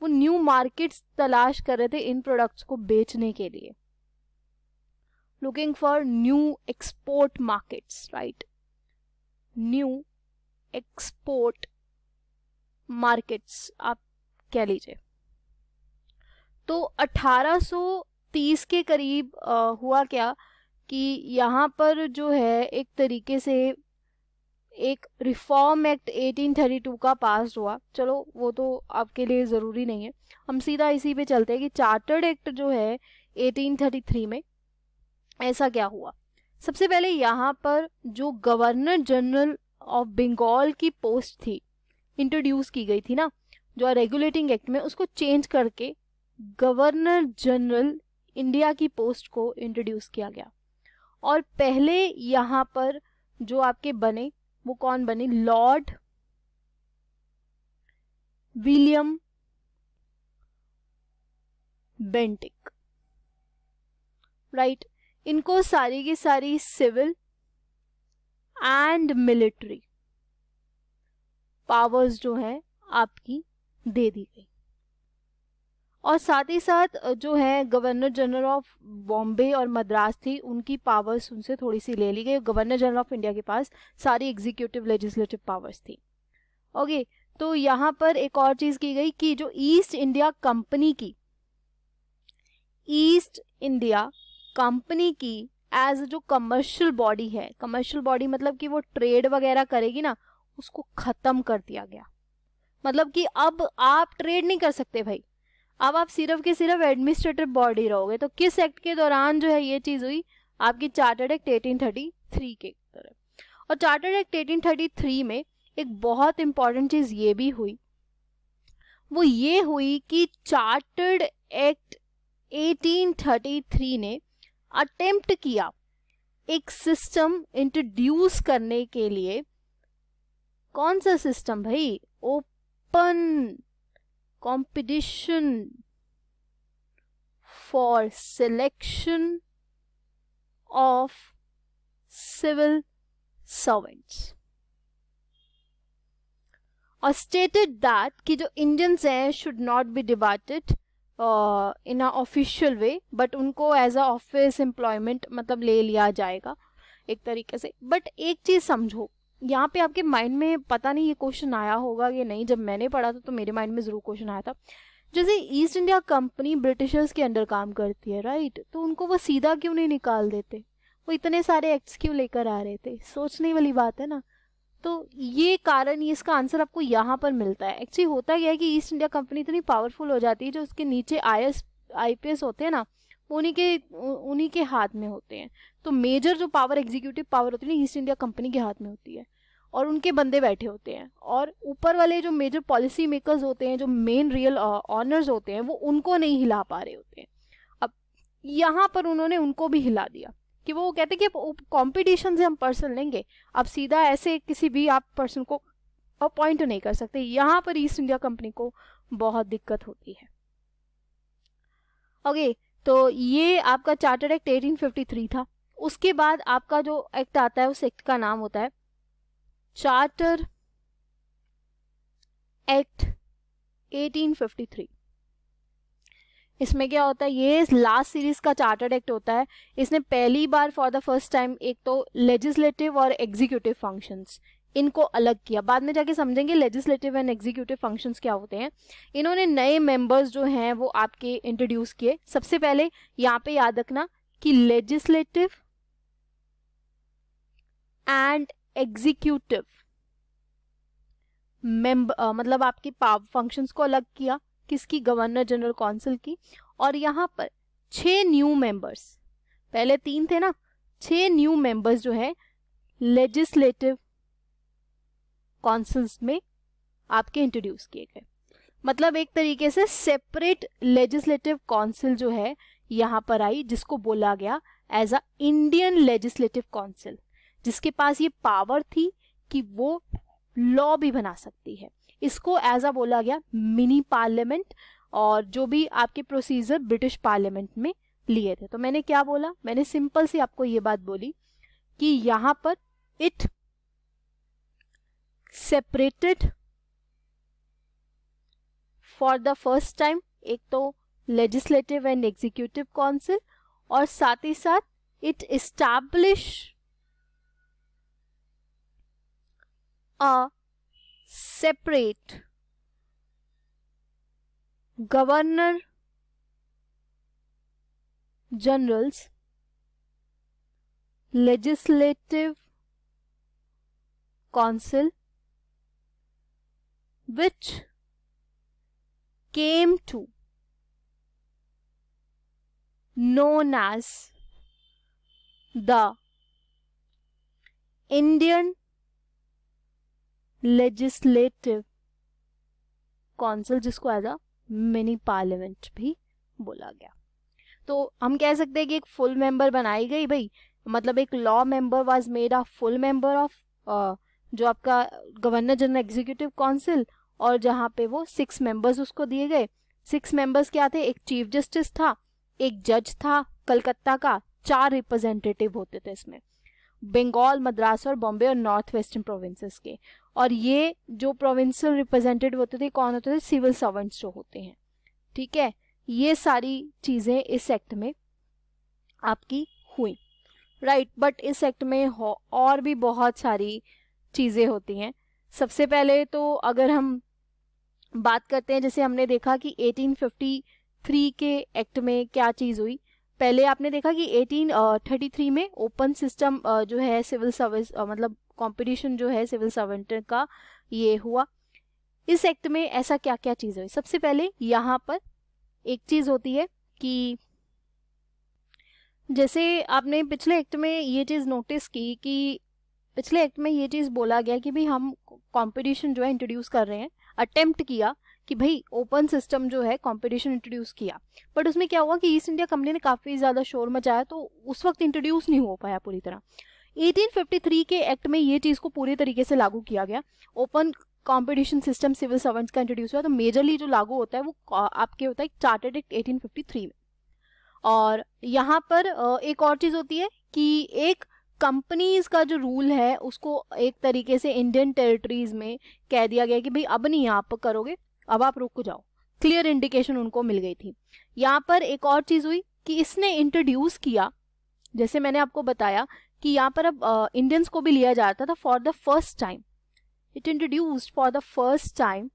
वो न्यू मार्केट्स तलाश कर रहे थे इन प्रोडक्ट्स को बेचने के लिए looking for new export markets right new export markets आप कह लीजिए तो 1830 के करीब आ, हुआ क्या कि यहाँ पर जो है एक तरीके से एक रिफॉर्म एक्ट 1832 का पास हुआ चलो वो तो आपके लिए ज़रूरी नहीं है हम सीधा इसी पे चलते हैं कि चार्टर्ड एक्ट जो है 1833 में ऐसा क्या हुआ सबसे पहले यहाँ पर जो गवर्नर जनरल ऑफ बंगाल की पोस्ट थी इंट्रोड्यूस की गई थी ना जो रेगुलेटिंग एक्ट में उसको चेंज करके गवर्नर जनरल इंडिया की पोस्ट को इंट्रोड्यूस किया गया और पहले यहाँ पर जो आपके बने वो कौन बने लॉर्ड विलियम बेंटिक राइट इनको सारी की सारी सिविल एंड मिलिट्री पावर्स जो है आपकी दे दी गई और साथ ही साथ जो है गवर्नर जनरल ऑफ बॉम्बे और मद्रास थी उनकी पावर्स उनसे थोड़ी सी ले ली गई गवर्नर जनरल ऑफ इंडिया के पास सारी एग्जीक्यूटिव लेजिस्लेटिव पावर्स थी ओके तो यहाँ पर एक और चीज की गई कि जो ईस्ट इंडिया कंपनी की ईस्ट इंडिया कंपनी की एज जो कमर्शियल बॉडी है कमर्शियल बॉडी मतलब कि वो ट्रेड वगैरह करेगी ना उसको खत्म कर दिया गया मतलब कि अब आप ट्रेड नहीं कर सकते भाई अब आप सिर्फ के सिर्फ एडमिनिस्ट्रेटिव बॉडी रहोगे तो किस एक्ट के दौरान जो है ये चीज़ हुई आपकी चार्टर्ड एक्ट थ्री के तरह और चार्टर्ड एक्ट थ्री में एक बहुत इंपॉर्टेंट चीज़ ये भी हुई वो ये हुई कि chartered act eighteen thirty three ने अटेम्प्ट किया एक सिस्टम इंट्रोड्यूस करने के लिए कौन सा सिस्टम भाई open competition for selection of civil servants or stated that ki jo Indians hain should not be debated uh, in a official way but unko as a office employment matlab le liya jayega ek tarike se but ek cheez samjho यहाँ पे आपके माइंड में पता नहीं ये क्वेश्चन आया होगा या नहीं जब मैंने पढ़ा था तो मेरे माइंड में ज़रूर क्वेश्चन आया था जैसे ईस्ट इंडिया कंपनी ब्रिटिशर्स के अंडर काम करती है राइट तो उनको वो सीधा क्यों नहीं निकाल देते वो इतने सारे एक्ट्स क्यों लेकर आ रहे थे सोचने वाली बात है ना तो ये कारण ये इसका आंसर आपको यहाँ पर मिलता है एक्चुअली होता क्या है कि ईस्ट इंडिया कंपनी इतनी पावरफुल हो जाती है जो उसके नीचे आई एस होते हैं ना उन्हीं के उन्हीं के हाथ में होते हैं तो मेजर जो पावर एग्जीक्यूटिव पावर होती है ना ईस्ट इंडिया कंपनी के हाथ में होती है और उनके बंदे बैठे होते हैं और ऊपर वाले जो मेजर पॉलिसी मेकर्स होते हैं जो मेन रियल ऑनर्स होते हैं वो उनको नहीं हिला पा रहे होते हैं अब यहाँ पर उन्होंने उनको भी हिला दिया कि वो कहते कि कॉम्पिटिशन से हम पर्सन लेंगे अब सीधा ऐसे किसी भी आप पर्सन को अपॉइंट नहीं कर सकते यहाँ पर ईस्ट इंडिया कंपनी को बहुत दिक्कत होती है ओके okay, तो ये आपका चार्टर्ड एक्ट 1853 था उसके बाद आपका जो एक्ट आता है उस एक्ट का नाम होता है चार्टर एक्ट 1853 इसमें क्या होता है ये लास्ट सीरीज का चार्टर्ड एक्ट होता है इसने पहली बार फॉर द फर्स्ट टाइम एक तो लेजिस्लेटिव और एग्जीक्यूटिव फंक्शंस इनको अलग किया बाद में जाके समझेंगे लेजिस्लेटिव एंड एग्जीक्यूटिव फंक्शंस क्या होते हैं इन्होंने नए मेंबर्स जो हैं वो आपके इंट्रोड्यूस किए सबसे पहले यहाँ पे याद रखना कि लेजिस्लेटिव एंड एग्जीक्यूटिव मेंबर मतलब आपके पावर फंक्शंस को अलग किया किसकी गवर्नर जनरल काउंसिल की और यहाँ पर छः न्यू मेंबर्स पहले तीन थे ना छः न्यू मेंबर्स जो है लेजिस्लेटिव कॉन्सन्स में आपके इंट्रोड्यूस किए गए मतलब एक तरीके से सेपरेट लेजिस्लेटिव काउंसिल जो है यहाँ पर आई जिसको बोला गया as a Indian legislative council जिसके पास ये पावर थी कि वो लॉ भी बना सकती है इसको एज अ बोला गया मिनी पार्लियामेंट और जो भी आपके प्रोसीजर ब्रिटिश पार्लियामेंट में लिए थे तो मैंने क्या बोला मैंने सिंपल सी आपको ये बात बोली कि यहाँ पर it separated for the first time एक तो लेजिस्लेटिव एंड एग्जीक्यूटिव काउंसिल और साथ ही साथ it establish a separate governor general's legislative council which came to known as the Indian legislative council जिसको एज अ मिनी पार्लियामेंट भी बोला गया तो हम कह सकते हैं कि एक फुल मेंबर बनाई गई भाई मतलब एक law member was made a full member of जो आपका गवर्नर जनरल एग्जीक्यूटिव काउंसिल और जहाँ पे वो सिक्स मेंबर्स उसको दिए गए सिक्स मेंबर्स क्या थे एक चीफ जस्टिस था एक जज था कलकत्ता का चार रिप्रेजेंटेटिव होते थे इसमें बंगाल मद्रास और बॉम्बे और नॉर्थ वेस्टर्न प्रोविंसेस के और ये जो प्रोविंसल रिप्रेजेंटेटिव होते थे कौन होते थे सिविल सर्वेंट्स जो होते हैं ठीक है ये सारी चीजें इस एक्ट में आपकी हुई राइट बट इस एक्ट में और भी बहुत सारी चीजें होती हैं सबसे पहले तो अगर हम बात करते हैं जैसे हमने देखा कि 1853 के एक्ट में क्या चीज़ हुई पहले आपने देखा कि 1833 uh, में ओपन सिस्टम uh, जो है सिविल सर्विस uh, मतलब कंपटीशन जो है सिविल सर्वेंट का ये हुआ इस एक्ट में ऐसा क्या क्या चीज़ हुई सबसे पहले यहाँ पर एक चीज़ होती है कि जैसे आपने पिछले एक्ट में ये चीज़ नोटिस की कि पिछले एक्ट में ये चीज़ बोला गया कि भाई हम कंपटीशन जो है इंट्रोड्यूस कर रहे हैं अटेम्प्ट किया कि भाई ओपन सिस्टम जो है कंपटीशन इंट्रोड्यूस किया बट उसमें क्या हुआ कि ईस्ट इंडिया कंपनी ने काफ़ी ज़्यादा शोर मचाया तो उस वक्त इंट्रोड्यूस नहीं हो पाया पूरी तरह 1853 के एक्ट में ये चीज़ को पूरे तरीके से लागू किया गया open competition system civil servants का इंट्रोड्यूस हुआ तो मेजरली जो लागू होता है वो आपके होता है चार्टेड एक्ट एटीन में और यहाँ पर एक और चीज़ होती है कि एक कंपनीज का जो रूल है उसको एक तरीके से इंडियन टेरिटरीज में कह दिया गया कि भाई अब नहीं आप करोगे अब आप रुक जाओ क्लियर इंडिकेशन उनको मिल गई थी यहाँ पर एक और चीज हुई कि इसने इंट्रोड्यूस किया जैसे मैंने आपको बताया कि यहाँ पर अब इंडियंस uh, को भी लिया जाता था for the first time it introduce for the first time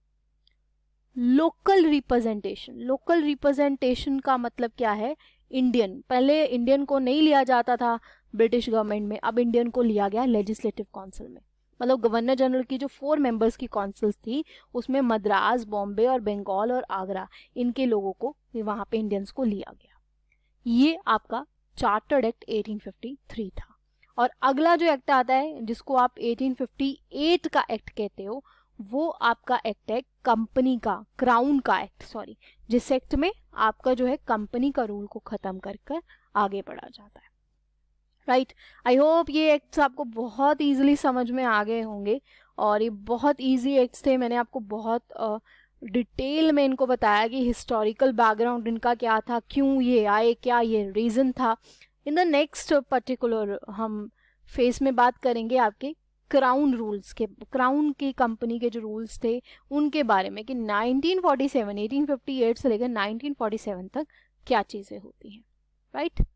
local representation local representation का मतलब क्या है इंडियन पहले इंडियन को नहीं लिया जाता था ब्रिटिश गवर्नमेंट में अब इंडियन को लिया गया लेजिस्लेटिव काउंसिल में मतलब गवर्नर जनरल की जो फोर मेंबर्स की काउंसिल्स थी उसमें मद्रास बॉम्बे और बंगाल और आगरा इनके लोगों को वहाँ पे इंडियंस को लिया गया ये आपका चार्टर्ड एक्ट 1853 था और अगला जो एक्ट आता है जिसको आप 1858 का एक्ट कहते हो वो आपका एक्ट है कंपनी का क्राउन का एक्ट सॉरी जिस एक्ट में आपका जो है कंपनी का रूल को खत्म कर कर आगे बढ़ा जाता है राइट आई होप ये एक्ट्स आपको बहुत ईजिली समझ में आ गए होंगे और ये बहुत ईजी एक्ट्स थे मैंने आपको बहुत डिटेल uh, में इनको बताया कि हिस्टोरिकल बैकग्राउंड इनका क्या था क्यों ये आए क्या ये रीज़न था इन द नेक्स्ट पर्टिकुलर हम फेस में बात करेंगे आपके क्राउन रूल्स के क्राउन की कंपनी के जो रूल्स थे उनके बारे में कि 1947 1858 से लेकर 1947 तक क्या चीज़ें होती हैं राइट right?